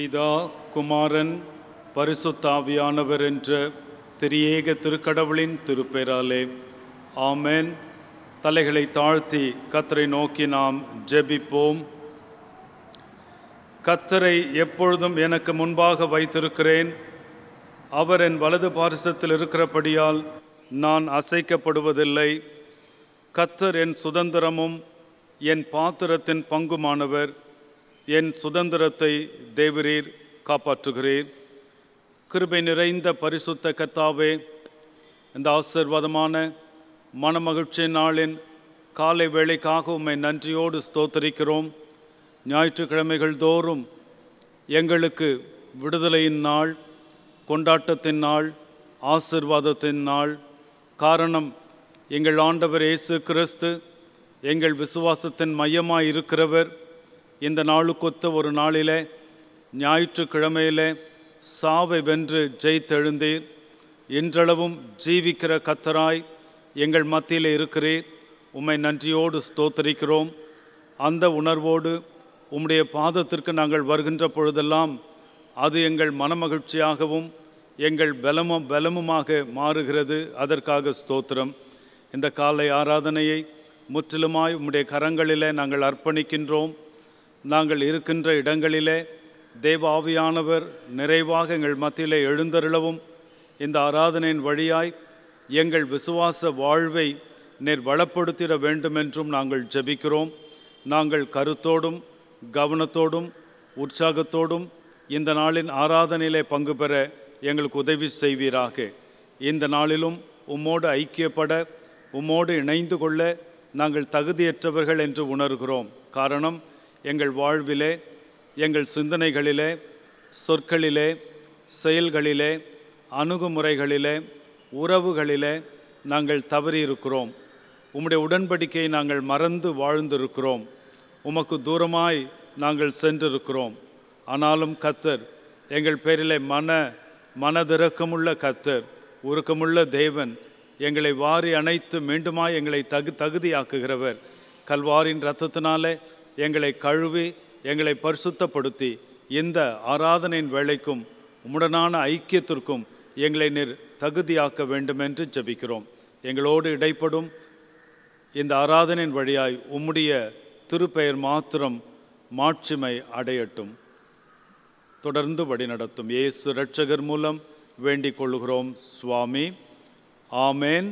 பிதா குமாரன் பரிசுத்தாவியானவர் என்ற திரியேக திருக்கடவுளின் திருப்பெயராலே ஆமேன் தலைகளை தாழ்த்தி கத்தரை நோக்கி நாம் ஜெபிப்போம் கத்தரை எப்பொழுதும் எனக்கு முன்பாக வைத்திருக்கிறேன் அவர் என் வலது பாரிசத்தில் இருக்கிறபடியால் நான் அசைக்கப்படுவதில்லை கத்தர் என் சுதந்திரமும் என் பாத்திரத்தின் பங்குமானவர் என் சுதந்திரத்தை தேவரீர் காப்பாற்றுகிறீர் கிருபை நிறைந்த பரிசுத்த கத்தாவே இந்த ஆசிர்வாதமான மனமகிழ்ச்சி நாளின் காலை வேளைக்காக உண்மை நன்றியோடு ஸ்தோத்தரிக்கிறோம் ஞாயிற்றுக்கிழமைகள் தோறும் எங்களுக்கு விடுதலையின் நாள் கொண்டாட்டத்தின் நாள் ஆசிர்வாதத்தின் நாள் காரணம் எங்கள் ஆண்டவர் இயேசு கிறிஸ்து எங்கள் விசுவாசத்தின் மையமாக இருக்கிறவர் இந்த நாளுக்கொத்த ஒரு நாளிலே ஞாயிற்றுக்கிழமையிலே சாவை வென்று ஜெயித்தெழுந்தீர் இன்றளவும் ஜீவிக்கிற கத்தராய் எங்கள் மத்தியில் இருக்கிறீர் உம்மை நன்றியோடு ஸ்தோத்தரிக்கிறோம் அந்த உணர்வோடு உம்முடைய பாதத்திற்கு நாங்கள் வருகின்ற பொழுதெல்லாம் அது எங்கள் மனமகிழ்ச்சியாகவும் எங்கள் பலமும் பலமுமாக மாறுகிறது அதற்காக ஸ்தோத்திரம் இந்த காலை ஆராதனையை முற்றிலுமாய் உம்முடைய கரங்களிலே நாங்கள் அர்ப்பணிக்கின்றோம் நாங்கள் இருக்கின்ற இடங்களிலே தேவ ஆவியானவர் நிறைவாக எங்கள் மத்தியிலே எழுந்தருளவும் இந்த ஆராதனையின் வழியாய் எங்கள் விசுவாச வாழ்வை நேர் வளப்படுத்திட வேண்டுமென்றும் நாங்கள் ஜெபிக்கிறோம் நாங்கள் கருத்தோடும் கவனத்தோடும் உற்சாகத்தோடும் இந்த நாளின் ஆராதனையிலே பங்கு பெற எங்களுக்கு உதவி செய்வீராக இந்த நாளிலும் உம்மோடு ஐக்கியப்பட உம்மோடு இணைந்து கொள்ள நாங்கள் தகுதியற்றவர்கள் என்று உணர்கிறோம் காரணம் எங்கள் வாழ்விலே எங்கள் சிந்தனைகளிலே சொற்களிலே செயல்களிலே அணுகுமுறைகளிலே உறவுகளிலே நாங்கள் தவறியிருக்கிறோம் உம்முடைய உடன்படிக்கையை நாங்கள் மறந்து வாழ்ந்திருக்கிறோம் உமக்கு தூரமாய் நாங்கள் சென்றிருக்கிறோம் ஆனாலும் கத்தர் எங்கள் பேரிலே மன மனதிறக்கமுள்ள கத்தர் உருக்கமுள்ள தேவன் எங்களை வாரி அணைத்து மீண்டுமாய் எங்களை தகு தகுதியாக்குகிறவர் கல்வாரின் ரத்தத்தினாலே எங்களை கழுவி எங்களை பரிசுத்தப்படுத்தி இந்த ஆராதனையின் வேலைக்கும் உடனான ஐக்கியத்திற்கும் எங்களை நிர் தகுதியாக்க வேண்டும் என்று ஜபிக்கிறோம் எங்களோடு இடைப்படும் இந்த ஆராதனையின் வழியாய் உம்முடைய திருப்பெயர் மாத்திரம் மாட்சிமை அடையட்டும் தொடர்ந்து வழிநடத்தும் இயேசு ரட்சகர் மூலம் வேண்டிக் கொள்கிறோம் சுவாமி ஆமேன்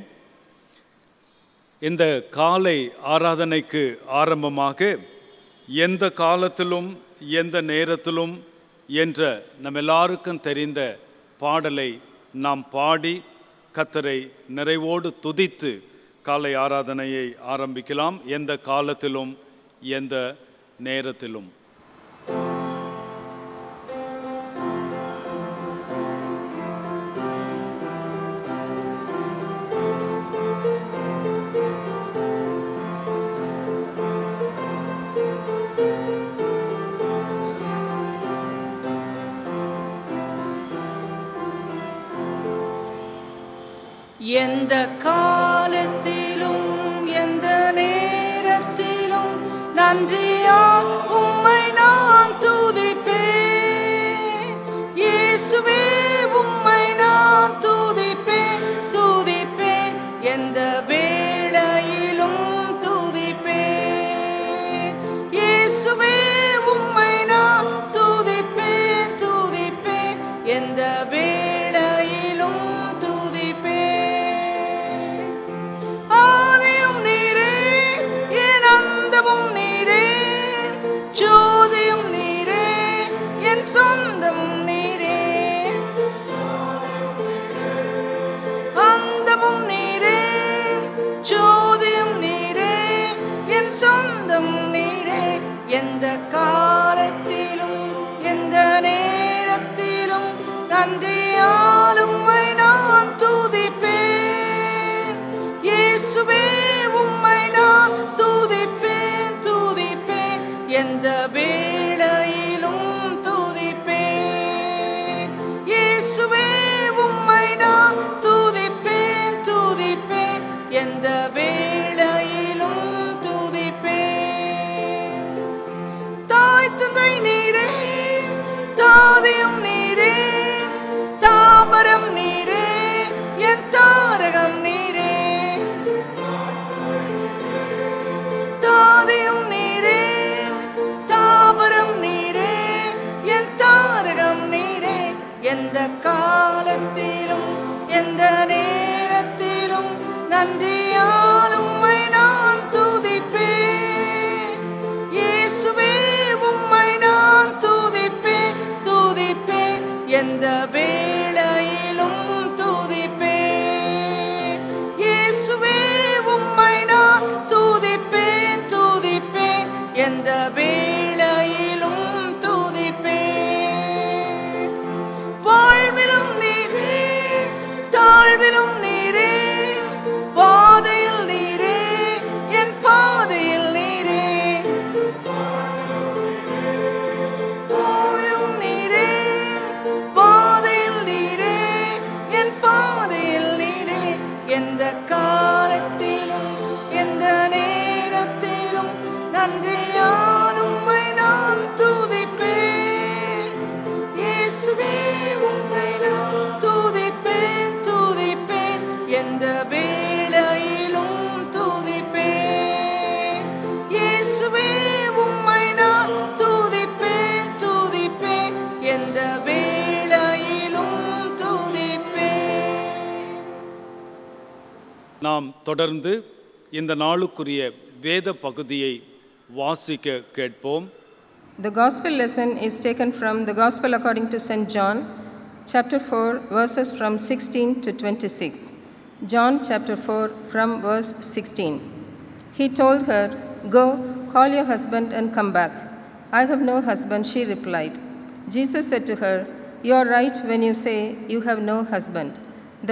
இந்த காலை ஆராதனைக்கு ஆரம்பமாக எந்த காலத்திலும் எந்த நேரத்திலும் என்ற நம் எல்லாருக்கும் தெரிந்த பாடலை நாம் பாடி கத்தரை நிறைவோடு துதித்து காலை ஆராதனையை ஆரம்பிக்கலாம் எந்த காலத்திலும் எந்த நேரத்திலும் எந்த கா காலத்திலும் எந்த நேரத்திலும் நன்றி நாம் தொடர்ந்து இந்த நாளுக்குரிய வேத பகுதியை வாசிக்க கேட்போம் The gospel lesson is taken from the gospel according to St John chapter 4 verses from 16 to 26 John chapter 4 from verse 16 He told her go call your husband and come back I have no husband she replied Jesus said to her you are right when you say you have no husband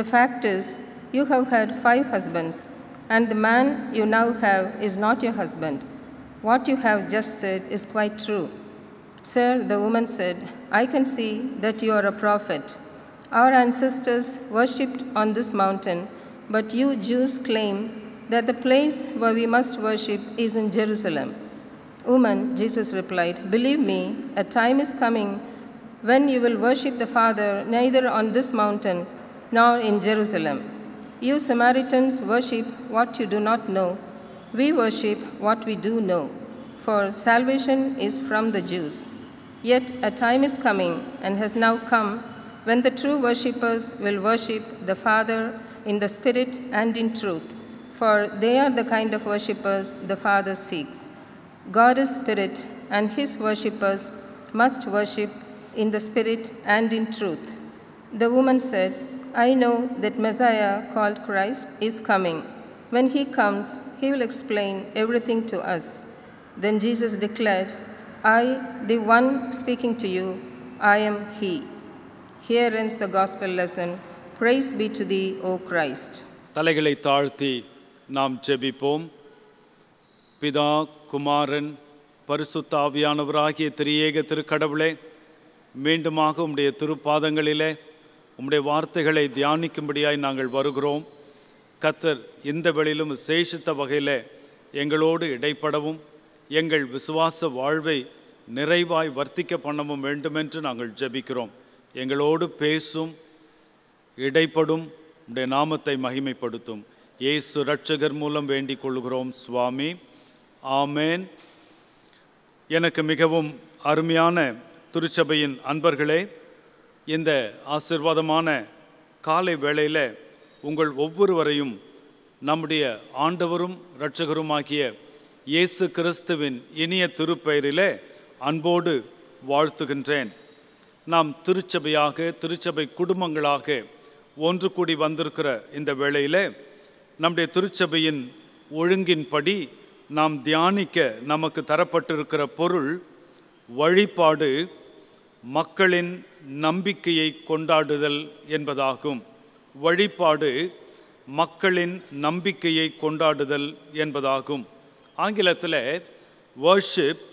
the fact is you have had five husbands, and the man you now have is not your husband. What you have just said is quite true. Sir, the woman said, I can see that you are a prophet. Our ancestors worshipped on this mountain, but you Jews claim that the place where we must worship is in Jerusalem. Woman, Jesus replied, Believe me, a time is coming when you will worship the Father neither on this mountain nor in Jerusalem. You Samaritans worship what you do not know. We worship what we do know, for salvation is from the Jews. Yet a time is coming, and has now come, when the true worshippers will worship the Father in the Spirit and in truth, for they are the kind of worshippers the Father seeks. God is Spirit, and His worshippers must worship in the Spirit and in truth. The woman said, I know that Messiah, called Christ, is coming. When he comes, he will explain everything to us. Then Jesus declared, I, the one speaking to you, I am he. Here ends the gospel lesson. Praise be to thee, O Christ. தலைகளை தாழ்த்தி நாம் ஜெபிப்போம் பிதா குமாரன் பரிசுத்தாவியானவராகிய திரியேக திருக்கடவுளே மீண்டுமாக உம்முடைய திருப்பாதங்களிலே உம்முடைய வார்த்தைகளை தியானிக்கும்படியாய் நாங்கள் வருகிறோம் கத்தர் இந்த வெளியிலும் விசேஷித்த வகையில் எங்களோடு இடைப்படவும் எங்கள் விசுவாச வாழ்வை நிறைவாய் வர்த்திக்க பண்ணவும் வேண்டுமென்று நாங்கள் ஜெபிக்கிறோம் எங்களோடு பேசும் இடைப்படும் உடைய நாமத்தை மகிமைப்படுத்தும் ஏசு ரட்சகர் மூலம் வேண்டிக் கொள்கிறோம் சுவாமி ஆமேன் எனக்கு மிகவும் அருமையான திருச்சபையின் அன்பர்களே இந்த ஆசிர்வாதமான காலை வேளையில் உங்கள் ஒவ்வொருவரையும் நம்முடைய ஆண்டவரும் இரட்சகருமாகிய இயேசு கிறிஸ்துவின் இனிய திருப்பெயரிலே அன்போடு வாழ்த்துகின்றேன் நாம் திருச்சபையாக திருச்சபை குடும்பங்களாக ஒன்று கூடி வந்திருக்கிற இந்த வேளையில் நம்முடைய திருச்சபையின் ஒழுங்கின்படி நாம் தியானிக்க நமக்கு தரப்பட்டிருக்கிற பொருள் வழிபாடு மக்களின் நம்பிக்கையை கொண்டாடுதல் என்பதாகும் வழிபாடு மக்களின் நம்பிக்கையை கொண்டாடுதல் என்பதாகும் ஆங்கிலத்தில் worship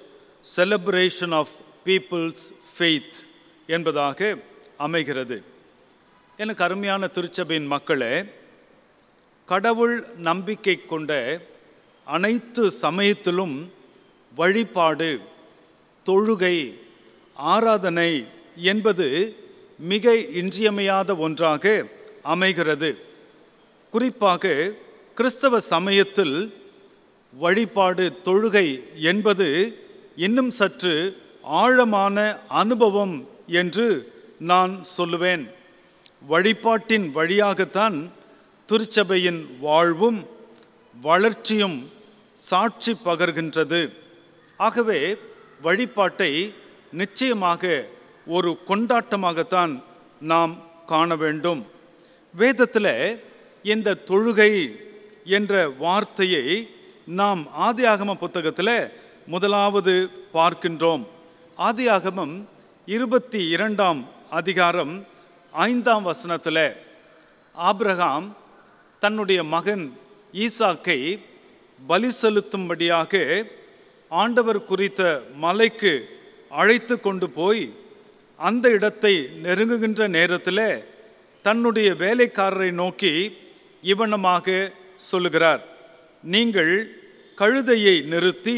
celebration of people's faith என்பதாக அமைகிறது எனக்கு அருமையான திருச்சபையின் மக்களே கடவுள் நம்பிக்கை கொண்ட அனைத்து சமயத்திலும் வழிபாடு தொழுகை ஆராதனை என்பது மிக இன்றியமையாத ஒன்றாக அமைகிறது குறிப்பாக கிறிஸ்தவ சமயத்தில் வழிபாடு தொழுகை என்பது இன்னும் சற்று ஆழமான அனுபவம் என்று நான் சொல்லுவேன் வழிபாட்டின் வழியாகத்தான் திருச்சபையின் வாழ்வும் வளர்ச்சியும் சாட்சி பகர்கின்றது ஆகவே வழிபாட்டை நிச்சயமாக ஒரு கொண்டாட்டமாகத்தான் நாம் காண வேண்டும் வேதத்தில் இந்த தொழுகை என்ற வார்த்தையை நாம் ஆதியாகம புத்தகத்தில் முதலாவது பார்க்கின்றோம் ஆதியாகமம் இருபத்தி இரண்டாம் அதிகாரம் ஐந்தாம் வசனத்தில் ஆப்ரஹாம் தன்னுடைய மகன் ஈசாக்கை பலி செலுத்தும்படியாக ஆண்டவர் குறித்த மலைக்கு அழைத்து கொண்டு போய் அந்த இடத்தை நெருங்குகின்ற நேரத்தில் தன்னுடைய வேலைக்காரரை நோக்கி இவனமாக சொல்லுகிறார் நீங்கள் கழுதையை நிறுத்தி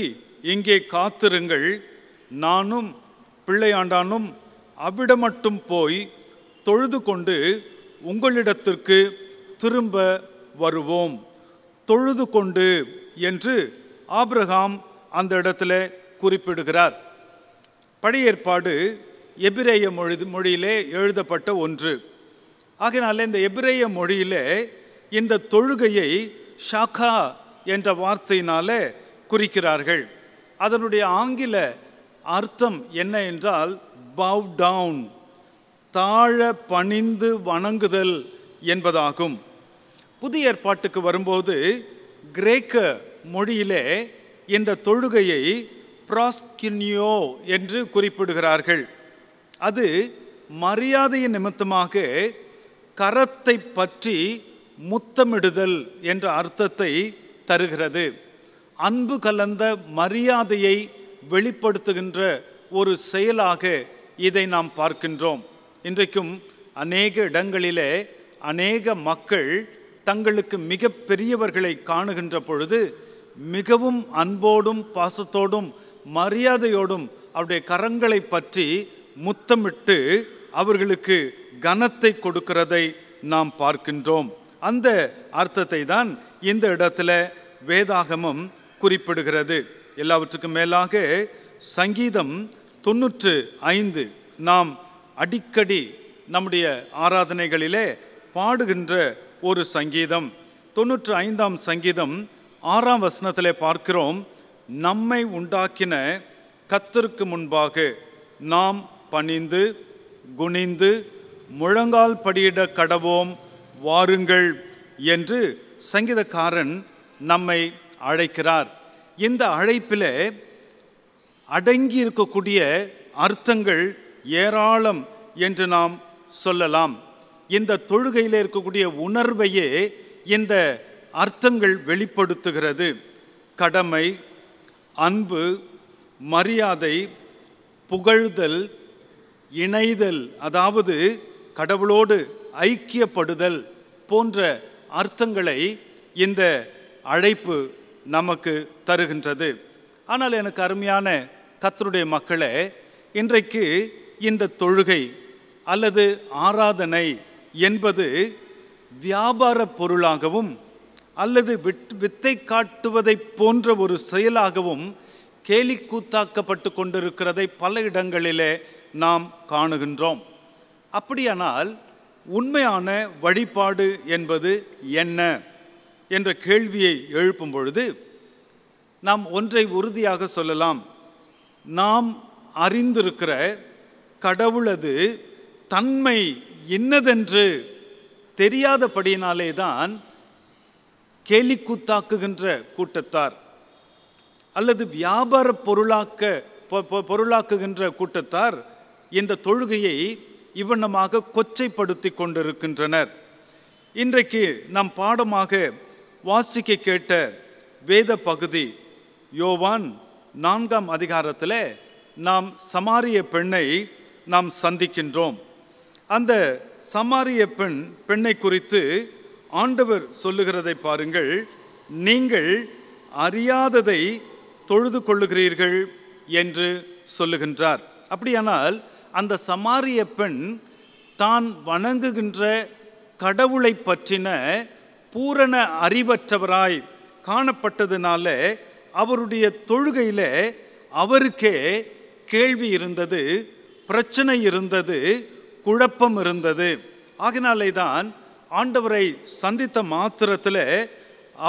இங்கே காத்திருங்கள் நானும் பிள்ளையாண்டானும் அவ்விடமட்டும் போய் தொழுது கொண்டு உங்களிடத்திற்கு திரும்ப வருவோம் தொழுது கொண்டு என்று ஆப்ரஹாம் அந்த இடத்துல குறிப்பிடுகிறார் படையேற்பாடு எபிரேய மொழி மொழியிலே எழுதப்பட்ட ஒன்று ஆகினால இந்த எபிரேய மொழியிலே இந்த தொழுகையை ஷாக்கா என்ற வார்த்தையினாலே குறிக்கிறார்கள் அதனுடைய ஆங்கில அர்த்தம் என்ன என்றால் பவ் டவுன் தாழ பணிந்து வணங்குதல் என்பதாகும் புதிய ஏற்பாட்டுக்கு வரும்போது கிரேக்க மொழியிலே இந்த தொழுகையை ப்ராஸ்கின்யோ என்று குறிப்பிடுகிறார்கள் அது மரியாதையின் நிமித்தமாக கரத்தை பற்றி முத்தமிடுதல் என்ற அர்த்தத்தை தருகிறது அன்பு கலந்த மரியாதையை வெளிப்படுத்துகின்ற ஒரு செயலாக இதை நாம் பார்க்கின்றோம் இன்றைக்கும் அநேக இடங்களிலே அநேக மக்கள் தங்களுக்கு மிக பெரியவர்களை காணுகின்ற பொழுது மிகவும் அன்போடும் பாசத்தோடும் மரியாதையோடும் அவருடைய கரங்களை பற்றி முத்தமிட்டு அவர்களுக்கு கனத்தை கொடுக்கிறதை நாம் பார்க்கின்றோம் அந்த அர்த்தத்தை தான் இந்த இடத்துல வேதாகமம் குறிப்பிடுகிறது எல்லாவற்றுக்கும் மேலாக சங்கீதம் தொன்னூற்று ஐந்து நாம் அடிக்கடி நம்முடைய ஆராதனைகளிலே பாடுகின்ற ஒரு சங்கீதம் தொன்னூற்று ஐந்தாம் சங்கீதம் ஆறாம் வசனத்தில் பார்க்கிறோம் நம்மை உண்டாக்கின கத்தருக்கு முன்பாக நாம் பணிந்து குனிந்து முழங்கால் படியிட கடவோம் வாருங்கள் என்று சங்கீதக்காரன் நம்மை அழைக்கிறார் இந்த அழைப்பில் அடங்கி இருக்கக்கூடிய அர்த்தங்கள் ஏராளம் என்று நாம் சொல்லலாம் இந்த தொழுகையில் இருக்கக்கூடிய உணர்வையே இந்த அர்த்தங்கள் வெளிப்படுத்துகிறது கடமை அன்பு மரியாதை புகழ்தல் இணைதல் அதாவது கடவுளோடு ஐக்கியப்படுதல் போன்ற அர்த்தங்களை இந்த அழைப்பு நமக்கு தருகின்றது ஆனால் எனக்கு அருமையான கத்தருடைய மக்களே இன்றைக்கு இந்த தொழுகை அல்லது ஆராதனை என்பது வியாபார பொருளாகவும் அல்லது வித்தை காட்டுவதை போன்ற ஒரு செயலாகவும் கேலிக்கூத்தாக்கப்பட்டு கொண்டிருக்கிறதை பல இடங்களிலே நாம் காணுகின்றோம் அப்படியானால் உண்மையான வழிபாடு என்பது என்ன என்ற கேள்வியை எழுப்பும் பொழுது நாம் ஒன்றை உறுதியாக சொல்லலாம் நாம் அறிந்திருக்கிற கடவுளது தன்மை இன்னதென்று தெரியாதபடியினாலே தான் கேலிக்கூத்தாக்குகின்ற கூட்டத்தார் அல்லது வியாபார பொருளாக்க பொருளாக்குகின்ற கூட்டத்தார் இந்த தொழுகையை இவ்வண்ணமாக கொச்சைப்படுத்தி கொண்டிருக்கின்றனர் இன்றைக்கு நம் பாடமாக வாசிக்க கேட்ட வேத பகுதி யோவான் நான்காம் அதிகாரத்தில் நாம் சமாரிய பெண்ணை நாம் சந்திக்கின்றோம் அந்த சமாரிய பெண் பெண்ணை குறித்து ஆண்டவர் சொல்லுகிறதை பாருங்கள் நீங்கள் அறியாததை தொழுது கொள்ளுகிறீர்கள் என்று சொல்லுகின்றார் அப்படியானால் அந்த சமாரிய பெண் தான் வணங்குகின்ற கடவுளை பற்றின பூரண அறிவற்றவராய் காணப்பட்டதுனால அவருடைய தொழுகையில் அவருக்கே கேள்வி இருந்தது பிரச்சனை இருந்தது குழப்பம் இருந்தது ஆகினாலே தான் ஆண்டவரை சந்தித்த மாத்திரத்தில்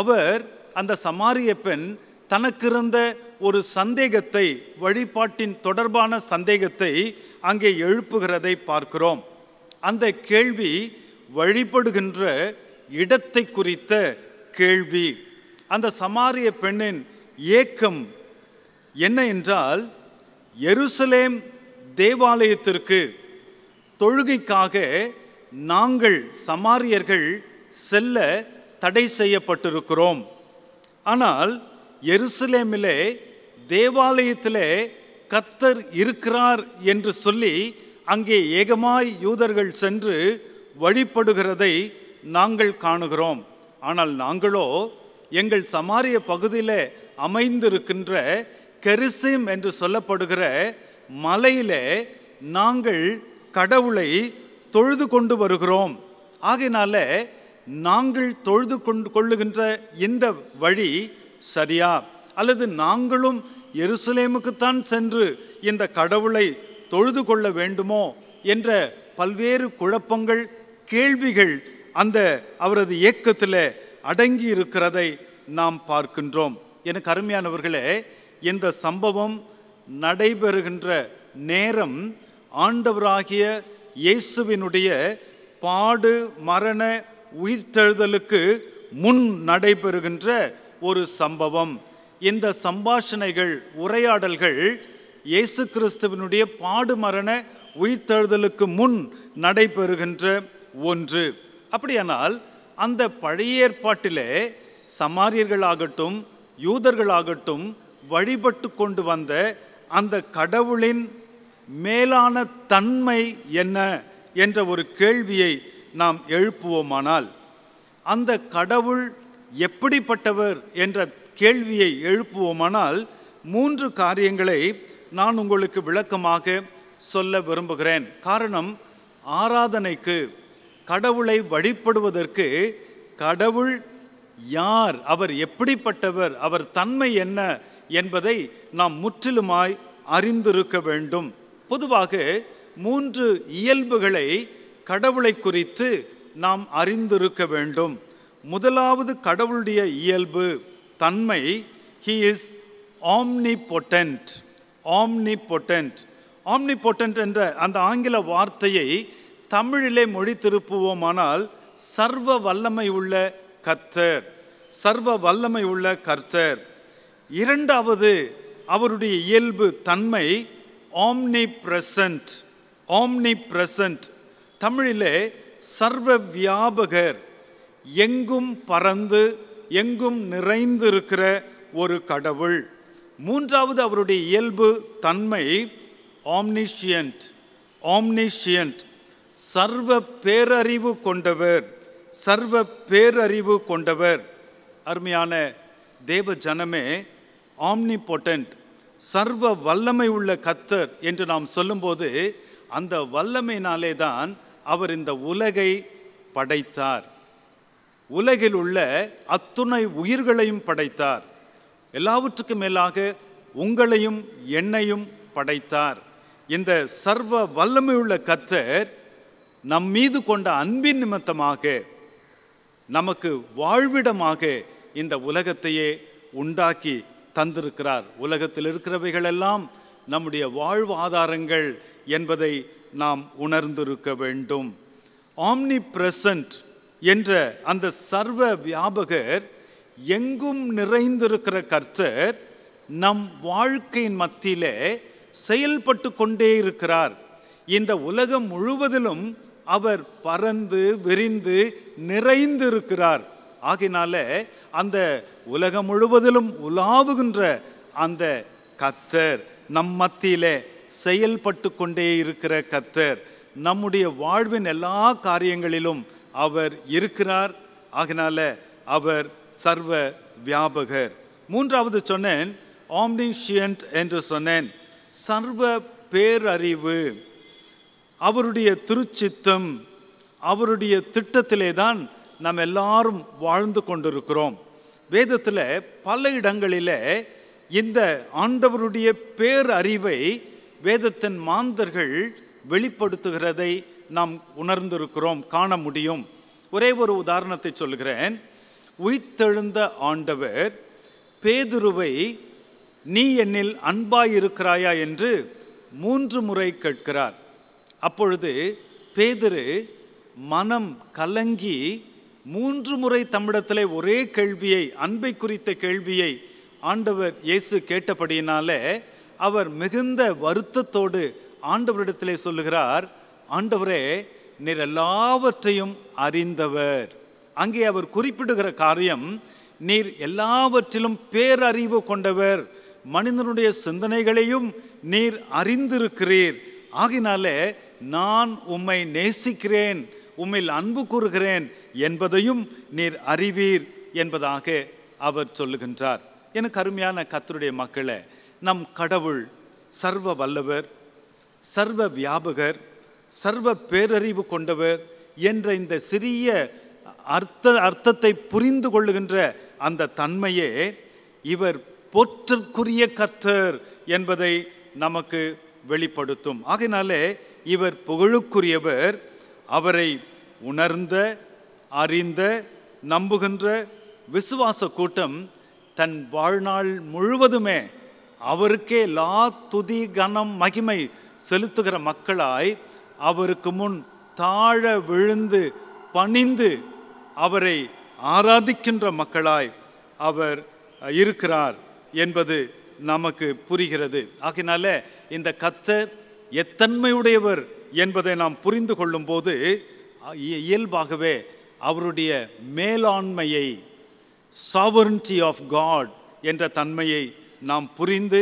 அவர் அந்த சமாரிய பெண் தனக்கு இருந்த ஒரு சந்தேகத்தை வழிபாட்டின் தொடர்பான சந்தேகத்தை அங்கே எழுப்புகிறதை பார்க்கிறோம் அந்த கேள்வி வழிபடுகின்ற இடத்தை குறித்த கேள்வி அந்த சமாரிய பெண்ணின் ஏக்கம் என்ன என்றால் எருசலேம் தேவாலயத்திற்கு தொழுகைக்காக நாங்கள் சமாரியர்கள் செல்ல தடை செய்யப்பட்டிருக்கிறோம் ஆனால் எருசலேமிலே தேவாலயத்திலே கத்தர் இருக்கிறார் என்று சொல்லி அங்கே ஏகமாய் யூதர்கள் சென்று வழிபடுகிறதை நாங்கள் காணுகிறோம் ஆனால் நாங்களோ எங்கள் சமாரிய பகுதியில் அமைந்திருக்கின்ற கெரிசிம் என்று சொல்லப்படுகிற மலையில் நாங்கள் கடவுளை தொழுது கொண்டு வருகிறோம் ஆகினால நாங்கள் தொழுது கொண்டு கொள்ளுகின்ற இந்த வழி சரியா அல்லது நாங்களும் எருசலேமுக்குத்தான் சென்று இந்த கடவுளை தொழுது கொள்ள வேண்டுமோ என்ற பல்வேறு குழப்பங்கள் கேள்விகள் அந்த அவரது இயக்கத்தில் அடங்கி இருக்கிறதை நாம் பார்க்கின்றோம் எனக்கு அருமையானவர்களே இந்த சம்பவம் நடைபெறுகின்ற நேரம் ஆண்டவராகிய இயேசுவினுடைய பாடு மரண உயிர்த்தெழுதலுக்கு முன் நடைபெறுகின்ற ஒரு சம்பவம் இந்த சம்பாஷணைகள் உரையாடல்கள் இயேசு கிறிஸ்துவனுடைய பாடுமரண உயிர்த்தெழுதலுக்கு முன் நடைபெறுகின்ற ஒன்று அப்படியானால் அந்த பழைய ஏற்பாட்டிலே சமாரியர்களாகட்டும் யூதர்களாகட்டும் வழிபட்டு கொண்டு வந்த அந்த கடவுளின் மேலான தன்மை என்ன என்ற ஒரு கேள்வியை நாம் எழுப்புவோமானால் அந்த கடவுள் எப்படிப்பட்டவர் என்ற கேள்வியை எழுப்புவோமானால் மூன்று காரியங்களை நான் உங்களுக்கு விளக்கமாக சொல்ல விரும்புகிறேன் காரணம் ஆராதனைக்கு கடவுளை வழிபடுவதற்கு கடவுள் யார் அவர் எப்படிப்பட்டவர் அவர் தன்மை என்ன என்பதை நாம் முற்றிலுமாய் அறிந்திருக்க வேண்டும் பொதுவாக மூன்று இயல்புகளை கடவுளை குறித்து நாம் அறிந்திருக்க வேண்டும் முதலாவது கடவுளுடைய இயல்பு தன்மை he is omnipotent omnipotent omnipotent என்ற அந்த ஆங்கில வார்த்தையை தமிழிலே மொழி திருப்புவோமானால் சர்வ வல்லமை உள்ள கர்த்தர் சர்வ வல்லமை உள்ள கர்த்தர் இரண்டாவது அவருடைய இயல்பு தன்மை ஆம்னி பிரசன்ட் ஆம்னி பிரசன்ட் தமிழிலே சர்வ வியாபகர் எங்கும் பறந்து எங்கும் நிறைந்திருக்கிற ஒரு கடவுள் மூன்றாவது அவருடைய இயல்பு தன்மை ஆம்னிஷியன்ட் ஆம்னிஷியன்ட் சர்வ பேரறிவு கொண்டவர் சர்வ பேரறிவு கொண்டவர் அருமையான தேவ ஜனமே ஆம்னி பொட்டன்ட் சர்வ வல்லமை உள்ள கத்தர் என்று நாம் சொல்லும்போது அந்த வல்லமையினாலே தான் அவர் இந்த உலகை படைத்தார் உலகில் உள்ள அத்துணை உயிர்களையும் படைத்தார் எல்லாவற்றுக்கும் மேலாக உங்களையும் என்னையும் படைத்தார் இந்த சர்வ வல்லமையுள்ள கத்தர் நம் மீது கொண்ட அன்பின் நிமித்தமாக நமக்கு வாழ்விடமாக இந்த உலகத்தையே உண்டாக்கி தந்திருக்கிறார் உலகத்தில் இருக்கிறவைகளெல்லாம் நம்முடைய வாழ்வாதாரங்கள் என்பதை நாம் உணர்ந்திருக்க வேண்டும் ஆம்னி பிரசன்ட் என்ற அந்த சர்வ வியாபகர் எங்கும் நிறைந்திருக்கிற கர்த்தர் நம் வாழ்க்கையின் மத்தியிலே செயல்பட்டு கொண்டே இருக்கிறார் இந்த உலகம் முழுவதிலும் அவர் பறந்து விரிந்து நிறைந்து இருக்கிறார் ஆகினால அந்த உலகம் முழுவதிலும் உலாவுகின்ற அந்த கத்தர் நம் மத்தியிலே செயல்பட்டு கொண்டே இருக்கிற கத்தர் நம்முடைய வாழ்வின் எல்லா காரியங்களிலும் அவர் இருக்கிறார் ஆகினால அவர் சர்வ வியாபகர் மூன்றாவது சொன்னேன் ஆம்னிஷியன்ட் என்று சொன்னேன் சர்வ பேரறிவு அவருடைய திருச்சித்தம் அவருடைய திட்டத்திலே தான் நாம் எல்லாரும் வாழ்ந்து கொண்டிருக்கிறோம் வேதத்தில் பல இடங்களில் இந்த ஆண்டவருடைய பேரறிவை வேதத்தின் மாந்தர்கள் வெளிப்படுத்துகிறதை நாம் உணர்ந்திருக்கிறோம் காண முடியும் ஒரே ஒரு உதாரணத்தை சொல்கிறேன் உயிர்த்தெழுந்த ஆண்டவர் பேதுருவை நீ என்னில் அன்பாயிருக்கிறாயா என்று மூன்று முறை கேட்கிறார் அப்பொழுது பேதுரு மனம் கலங்கி மூன்று முறை தமிழத்திலே ஒரே கேள்வியை அன்பை குறித்த கேள்வியை ஆண்டவர் இயேசு கேட்டபடியினாலே அவர் மிகுந்த வருத்தத்தோடு ஆண்டவரிடத்திலே சொல்லுகிறார் ஆண்டவரே நீர் எல்லாவற்றையும் அறிந்தவர் அங்கே அவர் குறிப்பிடுகிற காரியம் நீர் எல்லாவற்றிலும் பேரறிவு கொண்டவர் மனிதனுடைய சிந்தனைகளையும் நீர் அறிந்திருக்கிறீர் ஆகினாலே நான் உம்மை நேசிக்கிறேன் உம்மில் அன்பு கூறுகிறேன் என்பதையும் நீர் அறிவீர் என்பதாக அவர் சொல்லுகின்றார் எனக்கு அருமையான கத்தருடைய மக்களை நம் கடவுள் சர்வ வல்லவர் சர்வ வியாபகர் சர்வ பேரறிவு கொண்டவர் என்ற இந்த சிறிய அர்த்த அர்த்தத்தை புரிந்து கொள்ளுகின்ற அந்த தன்மையே இவர் போற்றற்குரிய கர்த்தர் என்பதை நமக்கு வெளிப்படுத்தும் ஆகையினாலே இவர் புகழுக்குரியவர் அவரை உணர்ந்த அறிந்த நம்புகின்ற விசுவாச கூட்டம் தன் வாழ்நாள் முழுவதுமே அவருக்கே லா துதி கனம் மகிமை செலுத்துகிற மக்களாய் அவருக்கு முன் தாழ விழுந்து பணிந்து அவரை ஆராதிக்கின்ற மக்களாய் அவர் இருக்கிறார் என்பது நமக்கு புரிகிறது ஆகினால இந்த கத்தர் எத்தன்மையுடையவர் என்பதை நாம் புரிந்து கொள்ளும்போது இயல்பாகவே அவருடைய மேலாண்மையை சாவரண்டி ஆஃப் காட் என்ற தன்மையை நாம் புரிந்து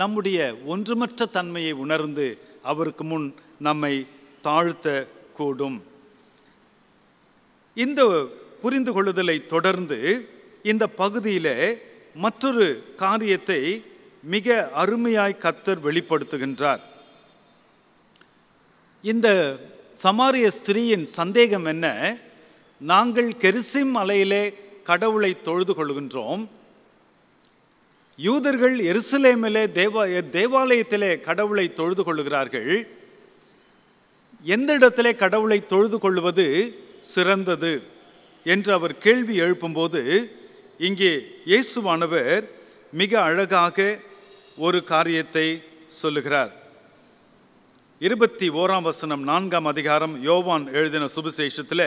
நம்முடைய ஒன்றுமற்ற தன்மையை உணர்ந்து அவருக்கு முன் நம்மை தாழ்த்த கூடும் இந்த புரிந்து கொள்ளுதலை தொடர்ந்து இந்த பகுதியில் மற்றொரு காரியத்தை மிக அருமையாய் கத்தர் வெளிப்படுத்துகின்றார் இந்த சமாரிய ஸ்திரீயின் சந்தேகம் என்ன நாங்கள் கெரிசிம் மலையிலே கடவுளை தொழுது கொள்கின்றோம் யூதர்கள் எருசலேமிலே தேவ தேவாலயத்திலே கடவுளை தொழுது கொள்கிறார்கள் எந்த இடத்திலே கடவுளை தொழுது கொள்வது சிறந்தது என்று அவர் கேள்வி எழுப்பும்போது இங்கே இயேசுவானவர் மிக அழகாக ஒரு காரியத்தை சொல்லுகிறார் இருபத்தி ஓராம் வசனம் நான்காம் அதிகாரம் யோவான் எழுதின சுபசேஷத்தில்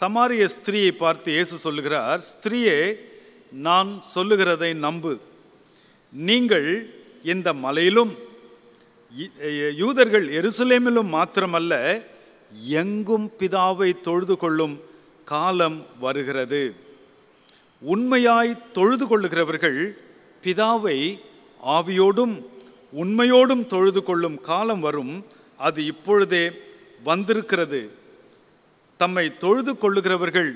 சமாரிய ஸ்திரீயை பார்த்து இயேசு சொல்லுகிறார் ஸ்திரீயே நான் சொல்லுகிறதை நம்பு நீங்கள் இந்த மலையிலும் யூதர்கள் எருசலேமிலும் மாத்திரமல்ல எங்கும் பிதாவை தொழுது கொள்ளும் காலம் வருகிறது உண்மையாய் தொழுது கொள்ளுகிறவர்கள் பிதாவை ஆவியோடும் உண்மையோடும் தொழுது கொள்ளும் காலம் வரும் அது இப்பொழுதே வந்திருக்கிறது தம்மை தொழுது கொள்ளுகிறவர்கள்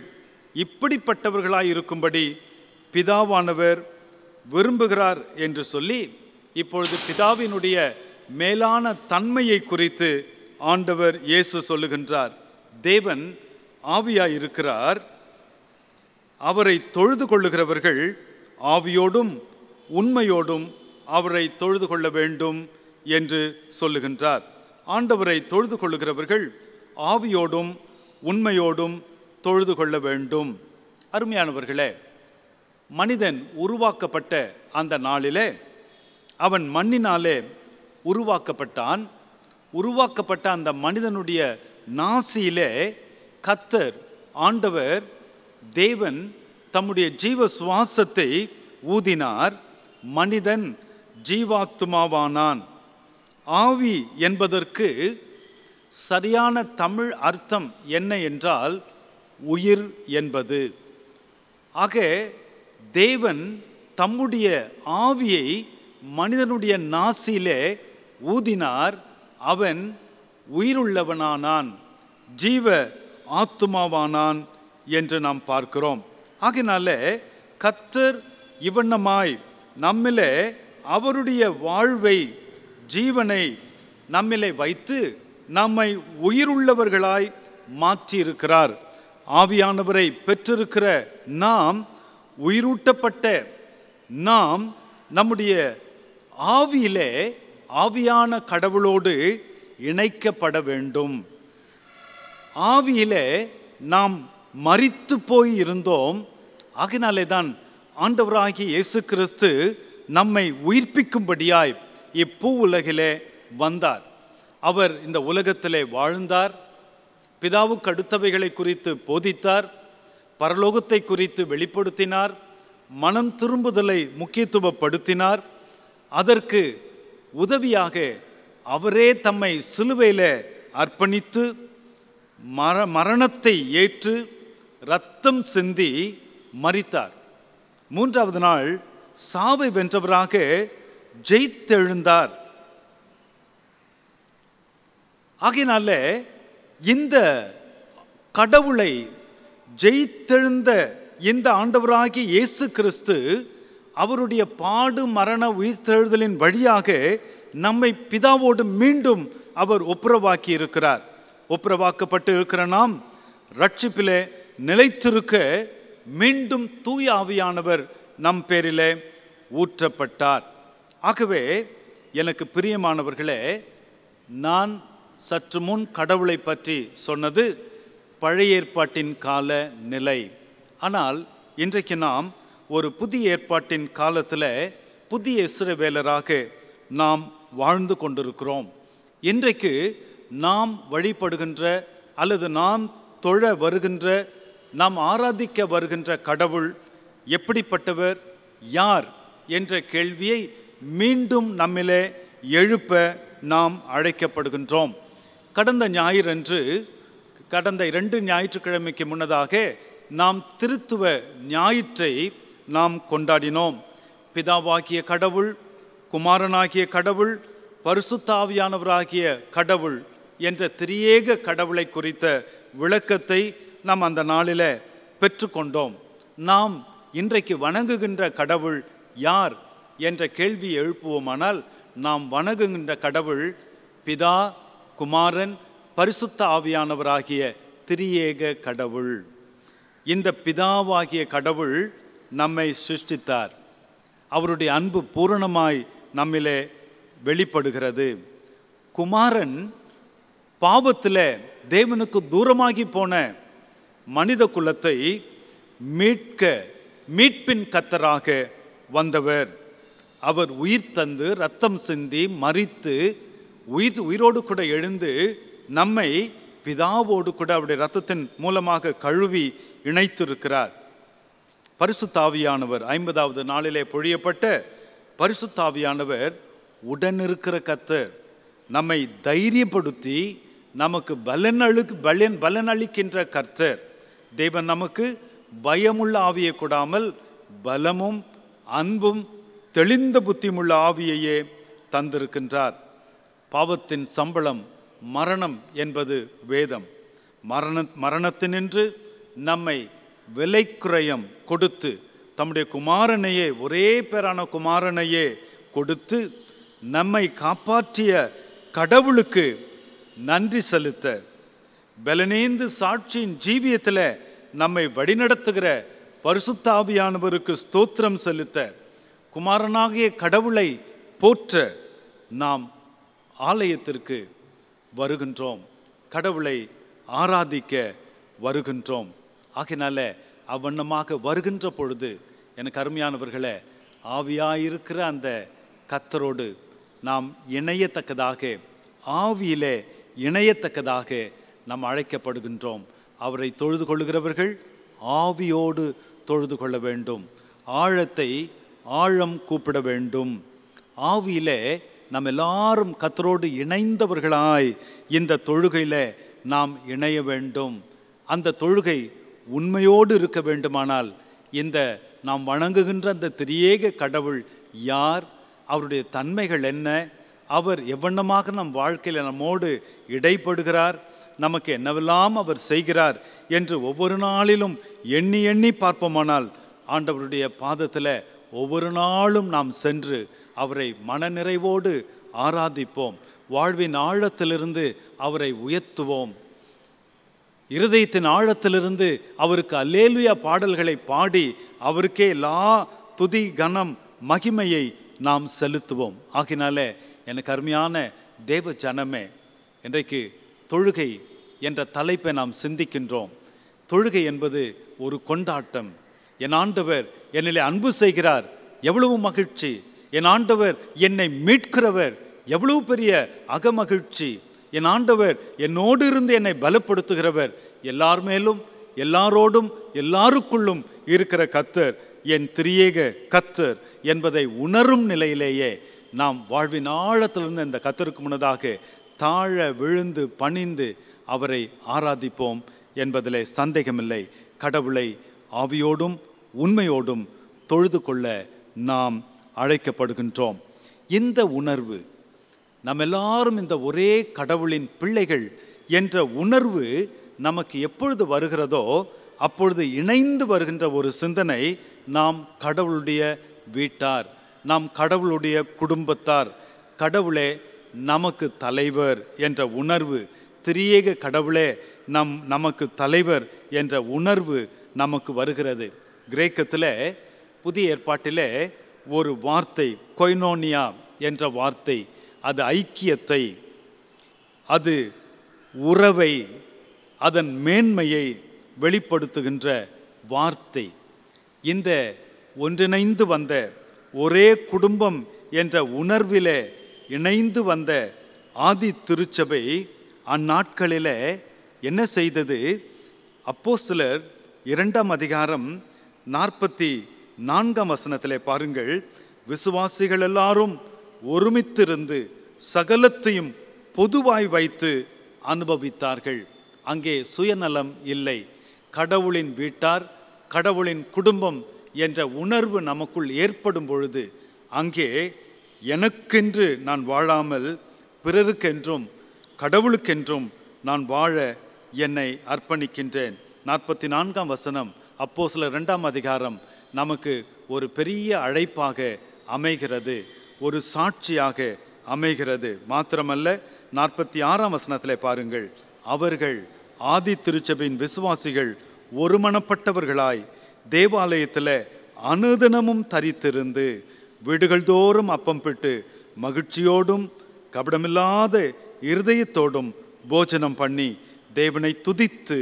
இப்படிப்பட்டவர்களாயிருக்கும்படி பிதாவானவர் விரும்புகிறார் என்று சொல்லி இப்பொழுது பிதாவினுடைய மேலான தன்மையை குறித்து ஆண்டவர் இயேசு சொல்லுகின்றார் தேவன் ஆவியாய் இருக்கிறார் அவரை தொழுது கொள்ளுகிறவர்கள் ஆவியோடும் உண்மையோடும் அவரை தொழுது கொள்ள வேண்டும் என்று சொல்லுகின்றார் ஆண்டவரை தொழுது கொள்ளுகிறவர்கள் ஆவியோடும் உண்மையோடும் தொழுது கொள்ள வேண்டும் அருமையானவர்களே மனிதன் உருவாக்கப்பட்ட அந்த நாளிலே அவன் மண்ணினாலே உருவாக்கப்பட்டான் உருவாக்கப்பட்ட அந்த மனிதனுடைய நாசியிலே கத்தர் ஆண்டவர் தேவன் தம்முடைய ஜீவ சுவாசத்தை ஊதினார் மனிதன் ஜீவாத்துமாவானான் ஆவி என்பதற்கு சரியான தமிழ் அர்த்தம் என்ன என்றால் உயிர் என்பது ஆக தேவன் தம்முடைய ஆவியை மனிதனுடைய நாசியிலே ஊதினார் அவன் உயிருள்ளவனானான் ஜீவ ஆத்துமாவானான் என்று நாம் பார்க்கிறோம் ஆகினால கத்தர் இவண்ணமாய் நம்மிலே அவருடைய வாழ்வை ஜீவனை நம்மிலே வைத்து நம்மை உயிருள்ளவர்களாய் மாற்றியிருக்கிறார் ஆவியானவரை பெற்றிருக்கிற நாம் உயிரூட்டப்பட்ட நாம் நம்முடைய ஆவியிலே ஆவியான கடவுளோடு இணைக்கப்பட வேண்டும் ஆவியிலே நாம் மறித்து போய் இருந்தோம் ஆகினாலே தான் ஆண்டவராகிய இயேசு கிறிஸ்து நம்மை உயிர்ப்பிக்கும்படியாய் இப்பூ உலகிலே வந்தார் அவர் இந்த உலகத்திலே வாழ்ந்தார் பிதாவுக்கு அடுத்தவைகளை குறித்து போதித்தார் பரலோகத்தை குறித்து வெளிப்படுத்தினார் மனம் திரும்புதலை முக்கியத்துவப்படுத்தினார் அதற்கு உதவியாக அவரே தம்மை சிலுவையில் அர்ப்பணித்து மர மரணத்தை ஏற்று ரத்தம் சிந்தி மறித்தார் மூன்றாவது நாள் சாவை வென்றவராக ஜெயித்தெழுந்தார் ஆகினால இந்த கடவுளை ஜெயித்தெழுந்த இந்த ஆண்டவராகிய இயேசு கிறிஸ்து அவருடைய பாடு மரண உயிர்த்தெழுதலின் வழியாக நம்மை பிதாவோடு மீண்டும் அவர் ஒப்புரவாக்கி இருக்கிறார் ஒப்புரவாக்கப்பட்டு இருக்கிற நாம் ரட்சிப்பிலே நிலைத்திருக்க மீண்டும் தூய ஆவியானவர் நம் பேரிலே ஊற்றப்பட்டார் ஆகவே எனக்கு பிரியமானவர்களே நான் சற்று முன் கடவுளை பற்றி சொன்னது பழைய ஏற்பாட்டின் கால நிலை ஆனால் இன்றைக்கு நாம் ஒரு புதிய ஏற்பாட்டின் காலத்தில் புதிய இசுரவேலராக நாம் வாழ்ந்து கொண்டிருக்கிறோம் இன்றைக்கு நாம் வழிபடுகின்ற அல்லது நாம் தொழ வருகின்ற நாம் ஆராதிக்க வருகின்ற கடவுள் எப்படிப்பட்டவர் யார் என்ற கேள்வியை மீண்டும் நம்மிலே எழுப்ப நாம் அழைக்கப்படுகின்றோம் கடந்த ஞாயிறன்று கடந்த இரண்டு ஞாயிற்றுக்கிழமைக்கு முன்னதாக நாம் திருத்துவ ஞாயிற்றை நாம் கொண்டாடினோம் பிதாவாகிய கடவுள் குமாரனாகிய கடவுள் பரிசுத்தாவியானவராகிய கடவுள் என்ற திரியேக கடவுளை குறித்த விளக்கத்தை நாம் அந்த நாளில் பெற்றுக்கொண்டோம் நாம் இன்றைக்கு வணங்குகின்ற கடவுள் யார் என்ற கேள்வி எழுப்புவோமானால் நாம் வணங்குகின்ற கடவுள் பிதா குமாரன் பரிசுத்த ஆவியானவராகிய திரியேக கடவுள் இந்த பிதாவாகிய கடவுள் நம்மை சிருஷ்டித்தார் அவருடைய அன்பு பூரணமாய் நம்மிலே வெளிப்படுகிறது குமாரன் பாவத்தில் தேவனுக்கு தூரமாகி போன மனித குலத்தை மீட்க மீட்பின் கத்தராக வந்தவர் அவர் உயிர் தந்து ரத்தம் சிந்தி மறித்து உயிர் உயிரோடு கூட எழுந்து நம்மை பிதாவோடு கூட அவருடைய ரத்தத்தின் மூலமாக கழுவி இணைத்திருக்கிறார் பரிசுத்தாவியானவர் ஐம்பதாவது நாளிலே பொழியப்பட்ட பரிசுத்தாவியானவர் உடன் இருக்கிற கத்தர் நம்மை தைரியப்படுத்தி நமக்கு பலன் அழு பலன் பலன் அளிக்கின்ற கர்த்தர் தேவன் நமக்கு பயமுள்ள ஆவியை கூடாமல் பலமும் அன்பும் தெளிந்த புத்தியுள்ள ஆவியையே தந்திருக்கின்றார் பாவத்தின் சம்பளம் மரணம் என்பது வேதம் மரண மரணத்தினின்று நம்மை விலைக்கிரயம் கொடுத்து தம்முடைய குமாரனையே ஒரே பேரான குமாரனையே கொடுத்து நம்மை காப்பாற்றிய கடவுளுக்கு நன்றி செலுத்த பலனேந்து சாட்சியின் ஜீவியத்தில் நம்மை வழிநடத்துகிற பரிசுத்தாவியானவருக்கு ஸ்தோத்திரம் செலுத்த குமாரனாகிய கடவுளை போற்ற நாம் ஆலயத்திற்கு வருகின்றோம் கடவுளை ஆராதிக்க வருகின்றோம் ஆகினால அவ்வண்ணமாக வருகின்ற பொழுது எனக்கு கருமையானவர்களை ஆவியாயிருக்கிற அந்த கத்தரோடு நாம் இணையத்தக்கதாக ஆவியிலே இணையத்தக்கதாக நாம் அழைக்கப்படுகின்றோம் அவரை தொழுது கொள்கிறவர்கள் ஆவியோடு தொழுது கொள்ள வேண்டும் ஆழத்தை ஆழம் கூப்பிட வேண்டும் ஆவியிலே நாம் எல்லாரும் கத்தரோடு இணைந்தவர்களாய் இந்த தொழுகையில் நாம் இணைய வேண்டும் அந்த தொழுகை உண்மையோடு இருக்க வேண்டுமானால் இந்த நாம் வணங்குகின்ற அந்த திரியேக கடவுள் யார் அவருடைய தன்மைகள் என்ன அவர் எவ்வண்ணமாக நம் வாழ்க்கையில் நம்மோடு இடைப்படுகிறார் நமக்கு என்னவெல்லாம் அவர் செய்கிறார் என்று ஒவ்வொரு நாளிலும் எண்ணி எண்ணி பார்ப்போமானால் ஆண்டவருடைய பாதத்தில் ஒவ்வொரு நாளும் நாம் சென்று அவரை மனநிறைவோடு ஆராதிப்போம் வாழ்வின் ஆழத்திலிருந்து அவரை உயர்த்துவோம் இருதயத்தின் ஆழத்திலிருந்து அவருக்கு அலேலுயா பாடல்களை பாடி அவருக்கே எல்லா துதி கணம் மகிமையை நாம் செலுத்துவோம் ஆகினாலே எனக்கு அருமையான தேவ ஜனமே இன்றைக்கு தொழுகை என்ற தலைப்பை நாம் சிந்திக்கின்றோம் தொழுகை என்பது ஒரு கொண்டாட்டம் என் ஆண்டவர் என்னிலே அன்பு செய்கிறார் எவ்வளவு மகிழ்ச்சி என் ஆண்டவர் என்னை மீட்கிறவர் எவ்வளவு பெரிய அகமகிழ்ச்சி என் ஆண்டவர் என்னோடு இருந்து என்னை பலப்படுத்துகிறவர் எல்லார் மேலும் எல்லாரோடும் எல்லாருக்குள்ளும் இருக்கிற கத்தர் என் திரியேக கத்தர் என்பதை உணரும் நிலையிலேயே நாம் வாழ்வின் ஆழத்திலிருந்து இந்த கத்தருக்கு முன்னதாக தாழ விழுந்து பணிந்து அவரை ஆராதிப்போம் என்பதிலே சந்தேகமில்லை கடவுளை ஆவியோடும் உண்மையோடும் தொழுது கொள்ள நாம் அழைக்கப்படுகின்றோம் இந்த உணர்வு நம்ம எல்லாரும் இந்த ஒரே கடவுளின் பிள்ளைகள் என்ற உணர்வு நமக்கு எப்பொழுது வருகிறதோ அப்பொழுது இணைந்து வருகின்ற ஒரு சிந்தனை நாம் கடவுளுடைய வீட்டார் நாம் கடவுளுடைய குடும்பத்தார் கடவுளே நமக்கு தலைவர் என்ற உணர்வு திரியேக கடவுளே நம் நமக்கு தலைவர் என்ற உணர்வு நமக்கு வருகிறது கிரேக்கத்தில் புதிய ஏற்பாட்டிலே ஒரு வார்த்தை கொய்னோனியா என்ற வார்த்தை அது ஐக்கியத்தை அது உறவை அதன் மேன்மையை வெளிப்படுத்துகின்ற வார்த்தை இந்த ஒன்றிணைந்து வந்த ஒரே குடும்பம் என்ற உணர்விலே இணைந்து வந்த ஆதி திருச்சபை அந்நாட்களில் என்ன செய்தது அப்போ சிலர் இரண்டாம் அதிகாரம் நாற்பத்தி நான்காம் வசனத்தில் பாருங்கள் விசுவாசிகள் எல்லாரும் ஒருமித்திருந்து சகலத்தையும் பொதுவாய் வைத்து அனுபவித்தார்கள் அங்கே சுயநலம் இல்லை கடவுளின் வீட்டார் கடவுளின் குடும்பம் என்ற உணர்வு நமக்குள் ஏற்படும் பொழுது அங்கே எனக்கென்று நான் வாழாமல் பிறருக்கென்றும் கடவுளுக்கென்றும் நான் வாழ என்னை அர்ப்பணிக்கின்றேன் நாற்பத்தி நான்காம் வசனம் அப்போ சில ரெண்டாம் அதிகாரம் நமக்கு ஒரு பெரிய அழைப்பாக அமைகிறது ஒரு சாட்சியாக அமைகிறது மாத்திரமல்ல நாற்பத்தி ஆறாம் வசனத்தில் பாருங்கள் அவர்கள் ஆதி திருச்சபையின் விசுவாசிகள் ஒருமனப்பட்டவர்களாய் தேவாலயத்தில் அனுதினமும் தரித்திருந்து வீடுகள் தோறும் அப்பம் பெற்று மகிழ்ச்சியோடும் கபடமில்லாத இருதயத்தோடும் போஜனம் பண்ணி தேவனை துதித்து